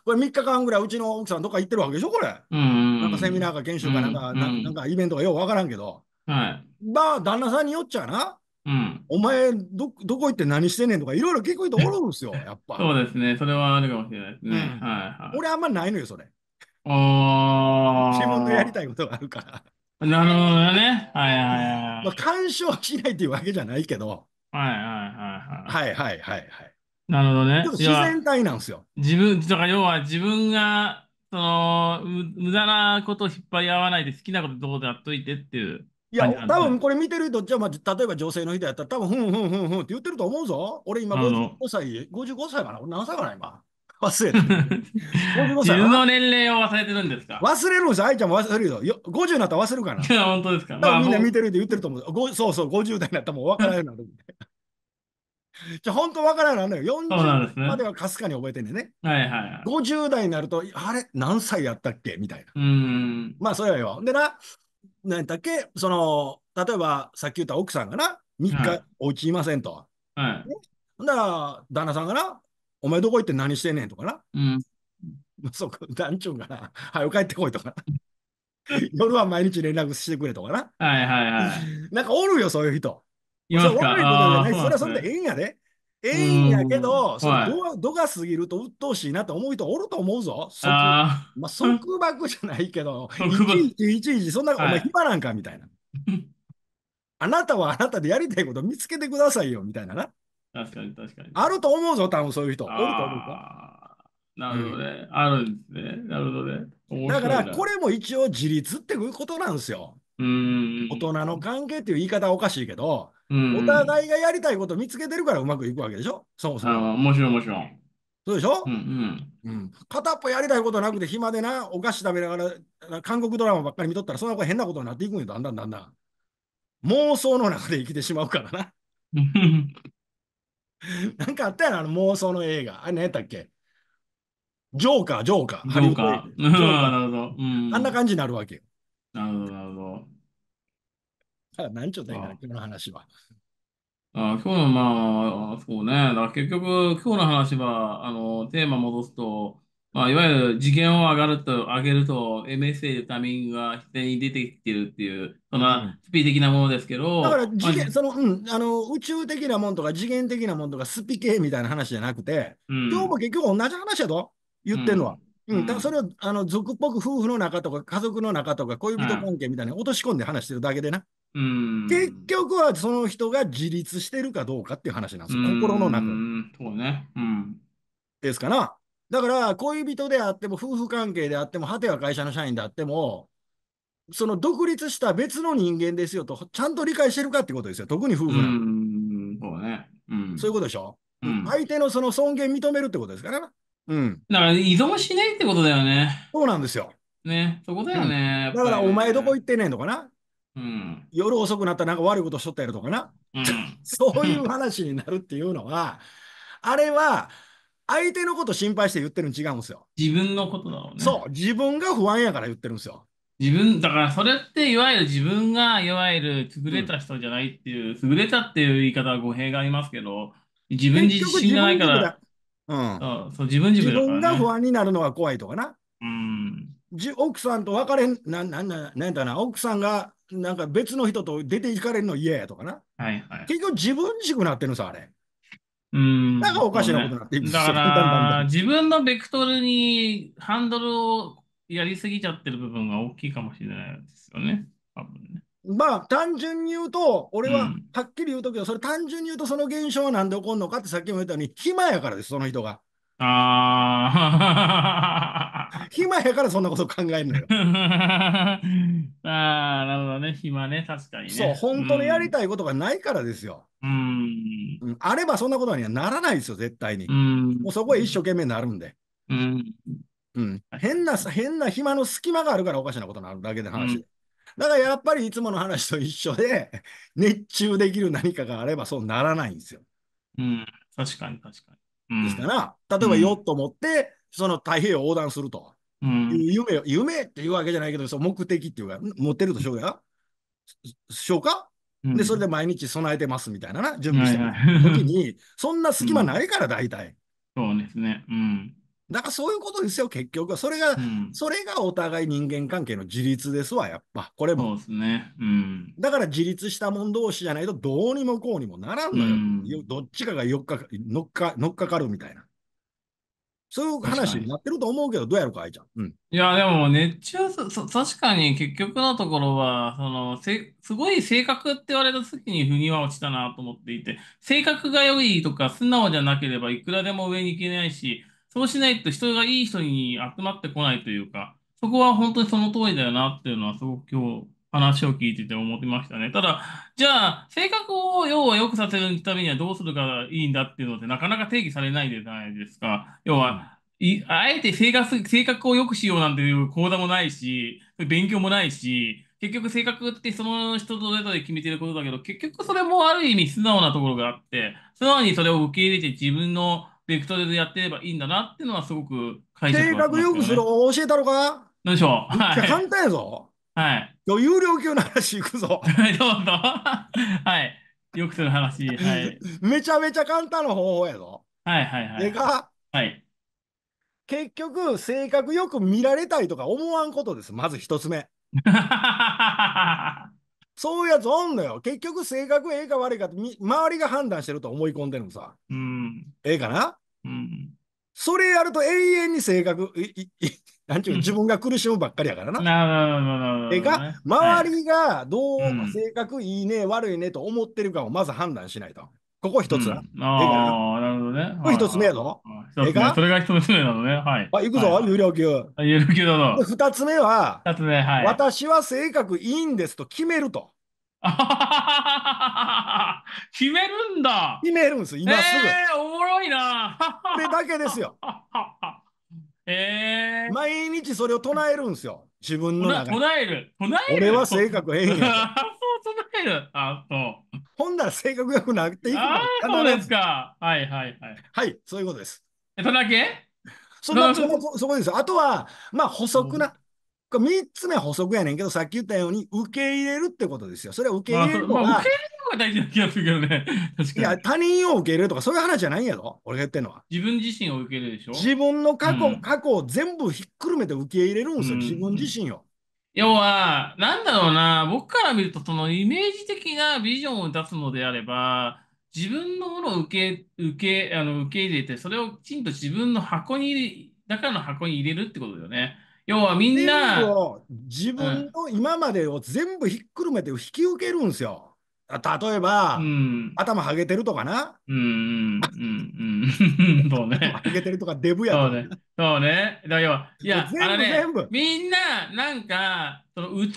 これ3日間ぐらい、うちの奥さんどっか行ってるわけでしょ、これ。なんかセミナーか研修かなんか、んなんかイベントがようわからんけど。はい。まあ、旦那さんによっちゃな。うん、お前ど、どこ行って何してんねんとか、いろいろ結構人おるんですよ、やっぱ。そうですね、それはあるかもしれないですね。うん、はい、はい、俺、あんまないのよ、それ。ああ。自分のやりたいことがあるから。なるほどね。はいはいはい。まあ、干渉しないというわけじゃないけど。はいはいはいはい。はいはいはいなるほどね。自然体なんですよ。自分、だから要は自分が、その、無駄なことを引っ張り合わないで好きなことどうやっといてっていう。いや、多分これ見てる人、っちあ、例えば女性の人やったら、多分ふんふんふんふんって言ってると思うぞ。俺今55歳、55歳かな俺何歳かな今。忘れてる。自分の年齢を忘れてるんですか忘れるんです愛ちゃんも忘れるよ。よ50になったら忘れるから。本当ですか。かみんな見てるって言ってると思う。そうそう、50代になったらもう分からないなる じゃ本当分からないのよ。40まではかすかに覚えてんねんね。はいはいはい、50代になると、あれ、何歳やったっけみたいな。うんまあ、それはよ。でな、何だっけ、その、例えばさっき言った奥さんがな、3日、お家いませんと。はい、だから、旦那さんがな、お前どこ行って何してんねんとかな。うん。そこ、団長かな、はよ帰ってこいとか夜は毎日連絡してくれとかな。はいはいはい。なんかおるよ、そういう人。いや、悪いことじゃない。それはそれでええんやで。ええんやけど、その度が、過ぎると鬱陶しいなと思う人おると思うぞ。即まあ、束縛じゃないけど、いちいちいちいち、そんな、お前暇なんかみたいな。あなたはあなたでやりたいこと見つけてくださいよみたいなな。確かに確かに。あると思うぞ、多分そういう人。おると思うか。なるほどね、うん、あるんですね。なるほどね。だから、これも一応自立っていうことなんですよ。うん大人の関係っていう言い方はおかしいけど、お互いがやりたいこと見つけてるからうまくいくわけでしょそうそも。もちろんもちろん。そうでしょ、うんうん、うん、片っぽやりたいことなくて暇でな、お菓子食べながら韓国ドラマばっかり見とったら、そんな変なことになっていくんよ、だんだんだんだん。妄想の中で生きてしまうからな。なんかあったやろ、あの妄想の映画。あれ何やったっけジョーカー、ジョーカー。ジョーカー。ーカーなるほど、うん。あんな感じになるわけよ。なるほど、なるほど。だ何ちょったいいかな、今日の話は。あ今日のまあ、そうね。だから結局、今日の話は、あの、テーマ戻すと、まあ、いわゆる次元を上がると、上げると MSA のタミングが必然に出てきてるっていう、そんなスピ的なものですけど。だから次元、その、うん、あの、宇宙的なもんとか次元的なもんとかスピ系みたいな話じゃなくて、今日も結局同じ話やと言ってんのは。うん、だからそれを、あの、俗っぽく夫婦の中とか家族の中とか恋人関係みたいに落とし込んで話してるだけでな。うん、結局はその人が自立してるかどうかっていう話なんですよ、心の中。そうね。うん、ですから、だから、恋人であっても、夫婦関係であっても、果ては会社の社員であっても、その独立した別の人間ですよと、ちゃんと理解してるかってことですよ。特に夫婦なんそうね、うん。そういうことでしょ、うん、相手のその尊厳認めるってことですからね。うん。だから依存しないってことだよね。そうなんですよ。ね、そこだよね。うん、だから、お前どこ行ってねえのかな。うん、夜遅くなったらなんか悪いことしとったやとかな、うん、そういう話になるっていうのは、あれは相手のこと心配して言ってるの違うんですよ。自分のことだもんね。そう、自分が不安やから言ってるんですよ。自分、だからそれっていわゆる自分がいわゆる優れた人じゃないっていう、うん、優れたっていう言い方は語弊がありますけど、自分自身がないから、うん、そう自分自分、ね、自分が不安になるのが怖いとかな。うん、じ奥さんと別れん、ななななんだな、奥さんがなんか別の人と出ていかれるの嫌やとかな。はいはい、結局自分軸になってるんですよ、あれ。うん。なんかおかしなことになっていくんですよ。だから、自分のベクトルにハンドルをやりすぎちゃってる部分が大きいかもしれないですよね。多分ね。まあ、単純に言うと、俺ははっきり言うときは、うん、それ単純に言うと、その現象はなんで起こるのかってさっきも言ったように、暇やからです、その人が。ああ。暇やからそんなこと考えるのよ。ああ、なるほどね。暇ね、確かにね。そう、本当のやりたいことがないからですよ。うん。あればそんなことにはならないですよ、絶対に。うん、もうそこへ一生懸命なるんで。うん。うん、変な、変な暇の隙間があるからおかしなことになるだけで話うんだからやっぱりいつもの話と一緒で、熱中できる何かがあればそうならないんですよ。うん、確かに確かに。うん、ですから、例えばヨット持って、その太平洋横断すると。うん、夢夢っていうわけじゃないけど、その目的っていうか、持ってるとしょうや。しょうか、うん、で、それで毎日備えてますみたいなな、準備してる時に、いそんな隙間ないから、大体。そうですね。うん。だからそういうことですよ、結局は。それが、うん、それがお互い人間関係の自立ですわ、やっぱ。これも。そうですね。うん。だから自立した者同士じゃないと、どうにもこうにもならんのよ。うん、どっちかがよっか乗っか乗っかかるみたいな。そういう話になってると思うけど、どうやろか、か、愛ちゃん。うん、いや、でも、熱中症、そ確かに結局のところは、そのせ、すごい性格って言われた時に腑には落ちたなと思っていて、性格が良いとか素直じゃなければいくらでも上に行けないし、そうしないと人がいい人に集まってこないというか、そこは本当にその通りだよなっていうのはすごく今日話を聞いてて思ってましたね。ただ、じゃあ、性格を要は良くさせるためにはどうするかいいんだっていうのってなかなか定義されないじゃないですか。要は、いあえて性格性格を良くしようなんていう講座もないし、勉強もないし、結局性格ってその人とれぞで決めてることだけど、結局それもある意味素直なところがあって、素直にそれを受け入れて自分のベクトルでやってればいいんだなっていうのはすごく解釈、ね、性格良くする教えたのか何でしょう、はい、反対やぞ。はい。有料級の話いくぞ。どうぞ。はい。よくする話。はい。めちゃめちゃ簡単な方法やぞ。はいはいはい。でか、はい。結局、性格よく見られたいとか思わんことです。まず一つ目。そういうやつおんのよ。結局、性格ええか悪いかって、周りが判断してると思い込んでるのさ。うん。ええかなうん。それやると永遠に性格、いいいなんていう、自分が苦しむばっかりやからな。なるほど。周りがどう、はい、性格いいね、悪いねと思ってるかをまず判断しないと。ここ一つな。うん、ああ、なるほどね。これ一つ目やぞ。えかそれが一つ目なのね。はい。あ、行くぞ、有料級。有料級だぞ。二つ目は、二つ目、はい。私は性格いいんですと決めると。決めるんだ。決めるんです、今すぐ。えー、おもろいな。これだけですよ。ええー。毎日それを唱えるんですよ。自分の中唱える。唱える。俺は性格ええんや。そう、唱える。あ、そう。ほんなら性格よくなっていくああ、そうですか。はいはいはい。はい、そういうことです。え、それだけそのそこそこです。よ。あとは、まあ、補足な。これ3つ目は補足やねんけど、さっき言ったように、受け入れるってことですよ。それは受け入れるまあ受け入れ方大事な気がするけどね。確かに。いや、他人を受け入れるとか、そういう話じゃないんやろ、俺が言ってんのは。自分自身を受け入れるでしょ自分の過去、うん、過去を全部ひっくるめて受け入れるんですよ、うん、自分自身を。要は、なんだろうな、僕から見ると、そのイメージ的なビジョンを出すのであれば、自分のものを受け受けあの受け入れて、それをきちんと自分の箱に、中の箱に入れるってことだよね。要はみんな。自分の今までを全部ひっくるめて引き受けるんですよ。うん例えば、うん、頭はげてるとかな。うん、うん、うん。そうね。はげてるとか、デブやとか。そうね。そうね。だよ。いや、全部、全部。みんな、なんか、その器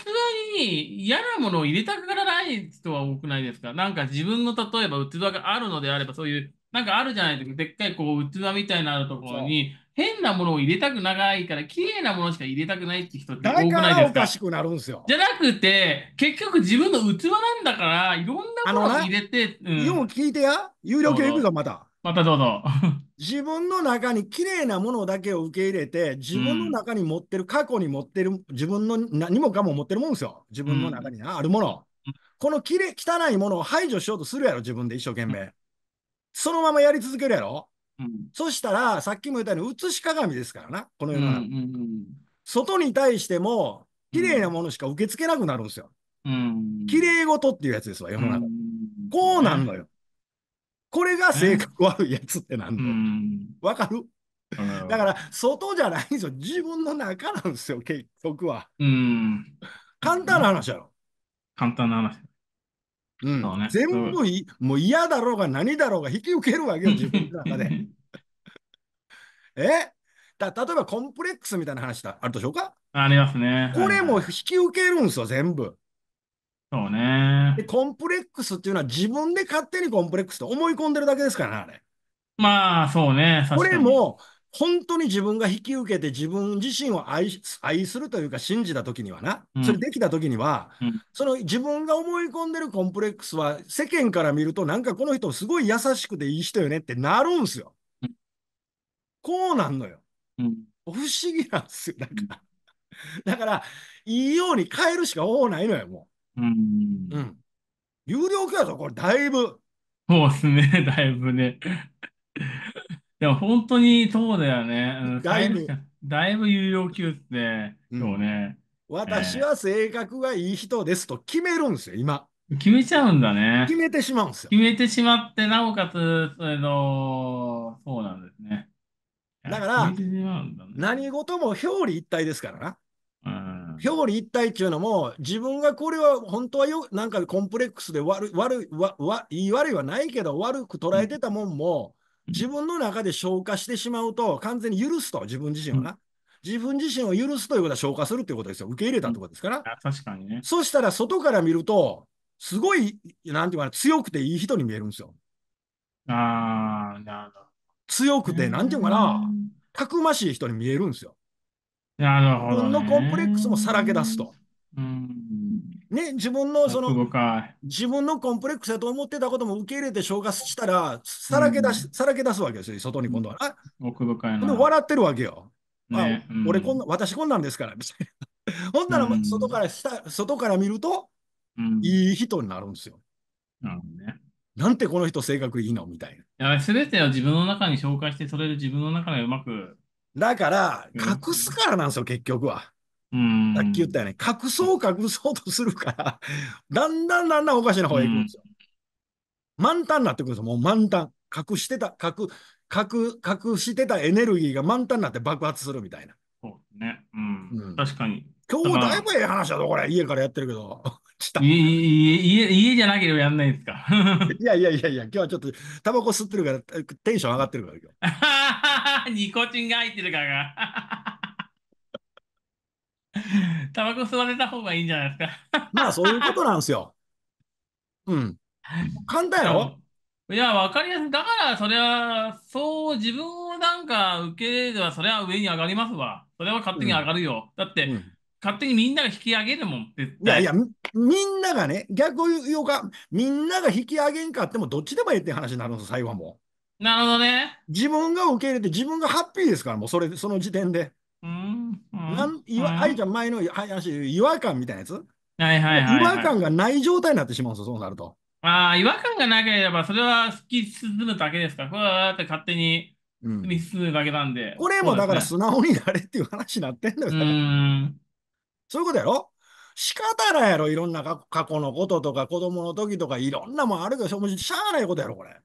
に嫌なものを入れたくならない人は多くないですかなんか自分の例えば器があるのであれば、そういう、なんかあるじゃないですか。でっかいこう器みたいなところに、変なものを入れたくないから、綺麗なものしか入れたくないって人って多くないですか。だからおかしくなるんですよ。じゃなくて、結局自分の器なんだから、いろんなものを入れて。うん、よ聞いてや、有料系いくぞ、また。またどうぞ。自分の中に綺麗なものだけを受け入れて、自分の中に持ってる、過去に持ってる、自分の何もかも持ってるもんですよ。自分の中にあるもの。このきれ汚いものを排除しようとするやろ、自分で一生懸命。そのままやり続けるやろ。そしたら、さっきも言ったように、写し鏡ですからな、この世の中。う外に対しても、綺麗なものしか受け付けなくなるんですよ。綺麗事っていうやつですわ、世の中。こうなんのよ。これが性格悪いやつってなんの。わ、かるだから、外じゃないんですよ。自分の中なんですよ、結局は。簡単な話やろ。簡単な話。全部い、もう嫌だろうが何だろうが引き受けるわけよ、自分の中で。えだ例えばコンプレックスみたいな話だあるでしょうかありますね。これも引き受けるんですよ、全部。そうねで。コンプレックスっていうのは自分で勝手にコンプレックスと思い込んでるだけですからね、あれ。まあ、そうね。これも本当に自分が引き受けて自分自身を愛するというか信じた時にはな、それできた時には、うん、その自分が思い込んでるコンプレックスは世間から見るとなんかこの人すごい優しくていい人よねってなるんすよ。うん、こうなんのよ。うん、不思議なんですよ。だから、だからいいように変えるしか方法ないのよ、もう。うん。うん。有料化やぞ、これだいぶ。そうですね、だいぶね。でも本当にそうだよね。だいぶ、だいぶ有料級って、そうね、ん。私は性格がいい人ですと決めるんですよ、今。決めちゃうんだね。決めてしまうんですよ。決めてしまって、なおかつ、その、そうなんですね。だから、ね、何事も表裏一体ですからな。表裏一体っていうのも、自分がこれは本当はよなんかコンプレックスで悪い、悪い、わわ言い悪いはないけど、悪く捉えてたもんも、自分の中で消化してしまうと、完全に許すと、自分自身をな。うん自分自身を許すということは消化するということですよ。受け入れたとことですから。うん、確かにね。そしたら外から見ると、すごい、なんていうかな、強くていい人に見えるんですよ。ああ、なるほど。強くて、なんていうかな、たくましい人に見えるんですよ。なるほど、ね。自分のコンプレックスもさらけ出すと。うんね、自分のその、自分のコンプレックスだと思ってたことも受け入れて消化したら、さらけ出し、うん、さらけ出すわけですよ、外に今度は。あ奥深いな。笑ってるわけよ。ね、あ、俺こんな、私こんなんですから、みたいな。ほんなら、外から外から見ると、うん、いい人になるんですよ。なるほどね。なんてこの人性格いいのみたいな。いや、すべてを自分の中に紹介して、それで自分の中でうまく。だから、隠すからなんですよ、結局は。さっき言ったよね、隠そう隠そうとするから、だんだんだんだんおかしな方へ行くんですよ。満タンになってくるんですよ、もう満タン。隠してた、隠、隠、隠してたエネルギーが満タンになって爆発するみたいな。そうね。うん。うん、確かに。今日だいぶええ話だぞ、これ。家からやってるけど。家、家、家じゃなければやんないんですか。いやいやいやいや、今日はちょっと、タバコ吸ってるから、テンション上がってるから、今日。ニコチンが入ってるから。タバコ吸われた方がいいんじゃないですか。まあ、そういうことなんですよ。うん。簡単やろいや、わかりやすい。だから、それは、そう、自分をなんか受け入れれば、それは上に上がりますわ。それは勝手に上がるよ。うん、だって、うん、勝手にみんなが引き上げるもん、て。いやいや、みみんながね、逆を言うか、みんなが引き上げんかっても、どっちでもええって話になるんです最後はもう。なるほどね。自分が受け入れて、自分がハッピーですから、もうそれ、その時点で。なんいわあちゃん前の話、違和感みたいなやつ、はいはいはい、はい、違和感がない状態になってしまうんですよ、そうなると。ああ、違和感がなければ、それは突き進むだけですから、ふわーって勝手に進むだけなんで。うん、これもだから素直になれっていう話になってんだよ、んそういうことやろ仕方ないやろ、いろんな過去のこととか、子供の時とか、いろんなもんあるけど、しょうがないことやろ、これ。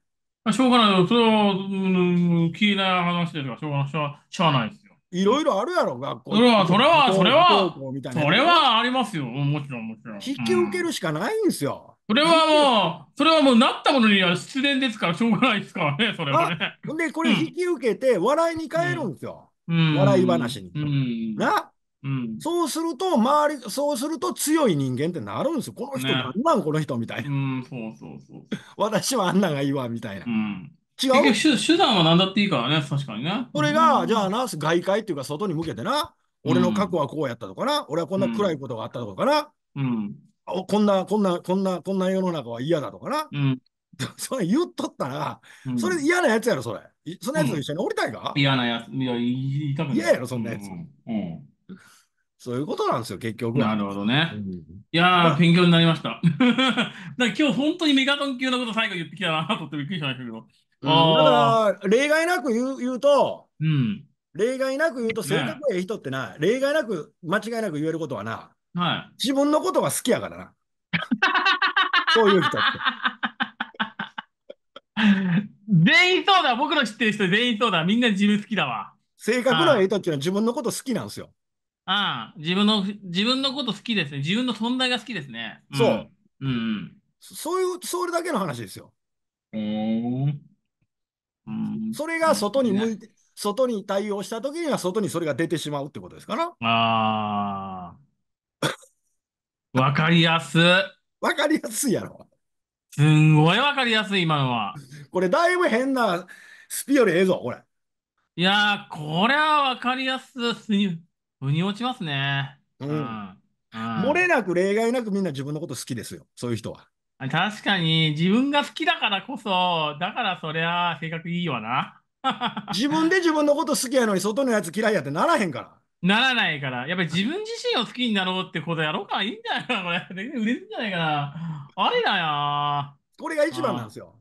しょうがないよ。それは、うん、聞いな話ですが、しょうがない。しょうがないですいろいろあるやろ、学校。それは、それは、それは、それはありますよ。もちろん、もちろん。引き受けるしかないんですよ。それはもう、それはもうなったものには失恋ですから、しょうがないですからね、それはね。で、これ引き受けて、笑いに変えるんですよ。笑い話に。なそうすると、周り、そうすると強い人間ってなるんですよ。この人、なんなんこの人みたいな。うううう。ん、そそそ 私はあんながいいわ、みたいな。うん。違う局手、手段は何だっていいからね、確かにね。それが、じゃあな、外界っていうか、外に向けてな、俺の過去はこうやったとかな、俺はこんな暗いことがあったとかな、うん、おこんな、こんな、こんな、こんな世の中は嫌だとかな、うん、それ言っとったら、うん、それ嫌なやつやろ、それ。そのやつと一緒に降りたいか、嫌なやつ、いや、言いたくない。嫌やろ、そんなやつ。うんそういうことなんですよ、結局。なるほどね。うん、いやー、勉強になりました。だ今日本当にメガトン級のこと最後言ってきたなとってびっくりしましたけど。だから、例外なく言う言うと、うん、例外なく言うと、性格がいい人ってな、例外なく、間違いなく言えることはな、はい、自分のことが好きやからな。そういう人って。全員そうだ、僕の知ってる人全員そうだ、みんな自分好きだわ。性格のいい人っていうのは自分のこと好きなんですよ。ああ、自分の、自分のこと好きですね。自分の存在が好きですね。そう。うん。そういう、それだけの話ですよ。うんそれが外に向いて、ね、外に対応したときには、外にそれが出てしまうってことですかな。ああ。わかりやす。わかりやすいやろ。すんごいわかりやすい、今のは。これ、だいぶ変なスピよりええぞ、これ。いやこれはわかりやすすに、に落ちますね。うん。うん、漏れなく例外なくみんな自分のこと好きですよ、そういう人は。確かに、自分が好きだからこそ、だからそりゃ性格いいわな。自分で自分のこと好きやのに、外のやつ嫌いやってならへんから。ならないから、やっぱり自分自身を好きになろうってことやろうか、い いんじゃないかな、これ。売れるんじゃないかな。あれだよ。これが一番なんですよ。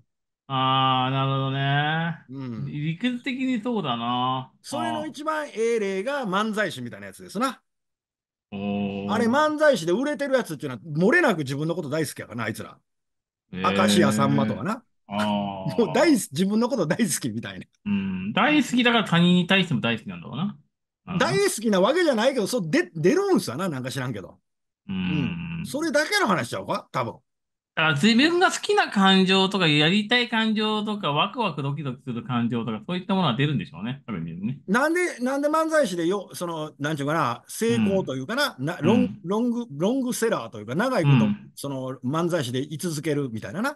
ああ、なるほどね。うん。理屈的にそうだな。それの一番ええ例が漫才師みたいなやつですな。おおあれ漫才師で売れてるやつっていうのは、漏れなく自分のこと大好きやからな、あいつら。明石家さんまとかな。あ もう大自分のこと大好きみたいな。うん、大好きだから他人に対しても大好きなんだろうな。大好きなわけじゃないけど、そうで出るんすよな、なんか知らんけど。うん、うん、それだけの話ちゃうか多分。あ自分が好きな感情とか、やりたい感情とか、ワクワクドキドキする感情とか、そういったものは出るんでしょうね、多分ね。なんで、なんで漫才師でよ、その、なんちゅうかな、成功というかな、なロン、ロング、ロングセラーというか、長いこと、その漫才師で居続けるみたいなな、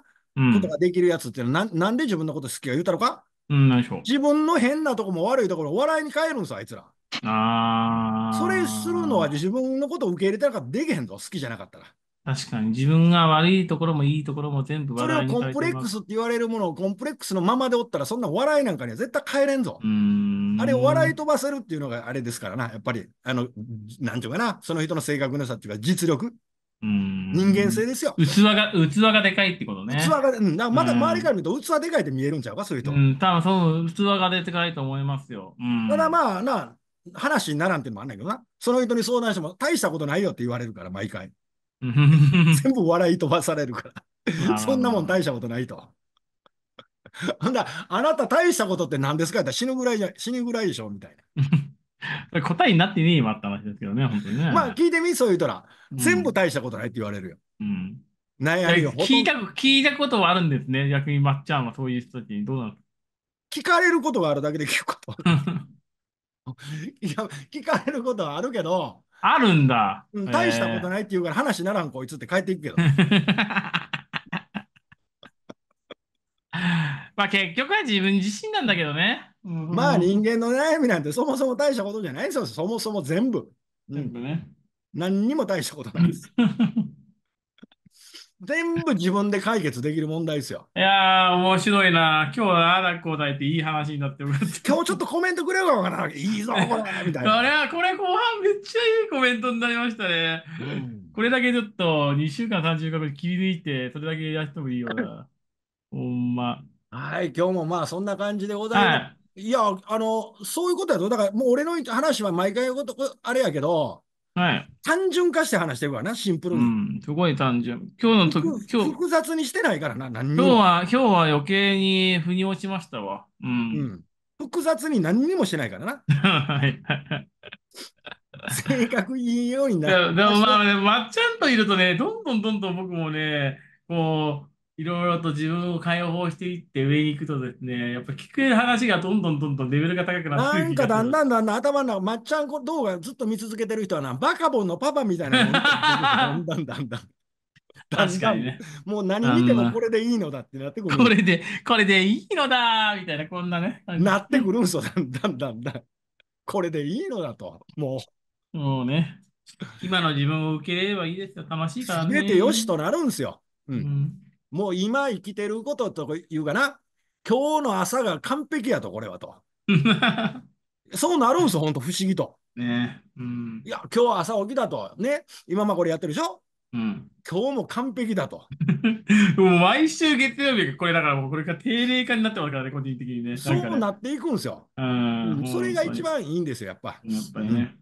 ことができるやつっていうのな、なんで自分のこと好きか言うたのか、ん、でしょ自分の変なとこも悪いところ、笑いに変えるんですあいつら。あそれするのは自分のことを受け入れたらできへんぞ、好きじゃなかったら。確かに自分が悪いところもいいところも全部それを笑いにコ変ンえてプレックスって言われるものをコンプレックスのままでおったら、そんな笑いなんかには絶対変えれんぞ。うんあれを笑い飛ばせるっていうのがあれですからな、やっぱり、あの、なんていうかな、その人の性格の良さっていうか、実力、人間性ですよ。器が、器がでかいってことね。器が、うん、なんかまだ周りから見ると器でかいって見えるんちゃうか、そういう人。うん、多分その、器が出てかいと思いますよ。ただまあな、話にならんっていうのもあんないけどな、その人に相談しても大したことないよって言われるから、毎回。全部笑い飛ばされるから。そんなもん大したことないと。ほんだあなた大したことって何ですかって死ぬぐらいじゃ、死ぬぐらいでしょみたいな。答えになってねえ今って話ですけどね、本当にね。まあ聞いてみ、そう言うたら、うん、全部大したことないって言われるよ。うん。悩みを聞いた、聞いたことはあるんですね。逆にまっちゃんはそういう人たちにどうなの聞かれることがあるだけで聞くこと いや、聞かれることはあるけど、あるんだ、うん。大したことないって言うから、話ならんこいつって帰っていくけど。まあ結局は自分自身なんだけどね。まあ人間の悩みなんてそもそも大したことじゃないですよ。そもそも全部。全部ね。何にも大したことないです。全部自分で解決できる問題ですよ。いやー、面白いな。今日はあらこうだいていい話になってよか今日ちょっとコメントくれよかな。いいぞ、これ、みたいな。あれは、これ後半めっちゃいいコメントになりましたね。うん、これだけちょっと2週間、3週間切り抜いて、それだけやってもいいような。ほんま。はい、今日もまあそんな感じでございます。はい、いや、あの、そういうことやと、だからもう俺の話は毎回こと、あれやけど、はい、単純化して話してるからな、シンプルに。うん、すごい単純。今日のと今日複雑にしてないからな、何今日は、今日は余計に腑に落ちましたわ。うん。うん、複雑に何にもしてないからな。はい。性格いいようになる。でもまあ、ね、まっちゃんといるとね、どんどんどんどん僕もね、こう、いろいろと自分を解放していって上に行くとですね、やっぱ聞く話がどんどんどんどんレベルが高くなってなんかだんだんだんだん頭の中、まっちゃん動画ずっと見続けてる人はな、バカボンのパパみたいなだんだんだんだん。確かにね。もう何見てもこれでいいのだってなってくる。これで、これでいいのだみたいな、こんなね。なってくるんすよ、だんだんだんだん。これでいいのだと、もう。もうね。今の自分を受け入れればいいですよ。楽しいからね。べてよしとなるんすよ。うん、うんもう今生きてることというかな、今日の朝が完璧やと、これはと。そうなるんですよ、ほんと不思議と。ねうん、いや、今日は朝起きだと。ね、今まこれやってるでしょ、うん、今日も完璧だと。もう毎週月曜日がこれだから、もうこれが定例化になってますからね、個人的にね。そうなっていくんですよ。うん、それが一番いいんですよ、やっぱ。やっぱね。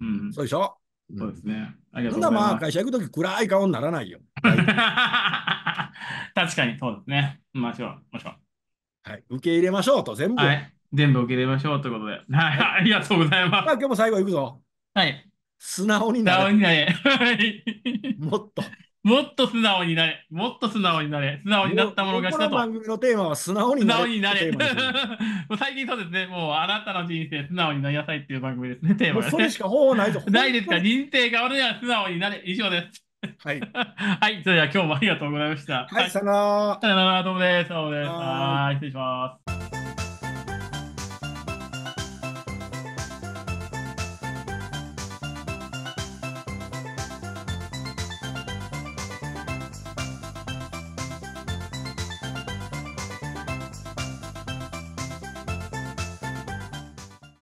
うん、そうでしょそうですね。ありがとうございます。まあ会社行くとき暗い顔にならないよ。はい、確かにそうですね。ましょう、ましょう。はい、受け入れましょうと全部。はい、全部受け入れましょうということで。はい、ありがとうございます。まあ、今日も最後行くぞ。はい。素直になれ。素直になれ。もっと。もっと素直になれ。もっと素直になれ。素直になったものがしたと。この番組のテーマは素直になれ。素直にな 最近そうですね。もうあなたの人生素直になりなさいっていう番組ですね。テーマが、ね、それしか方法ないぞ。ないですか。人生が俺には素直になれ。以上です。はい。はい。それでは今日もありがとうございました。はい。さよなら。さよなら。どうもです。どうもです。はい。失礼します。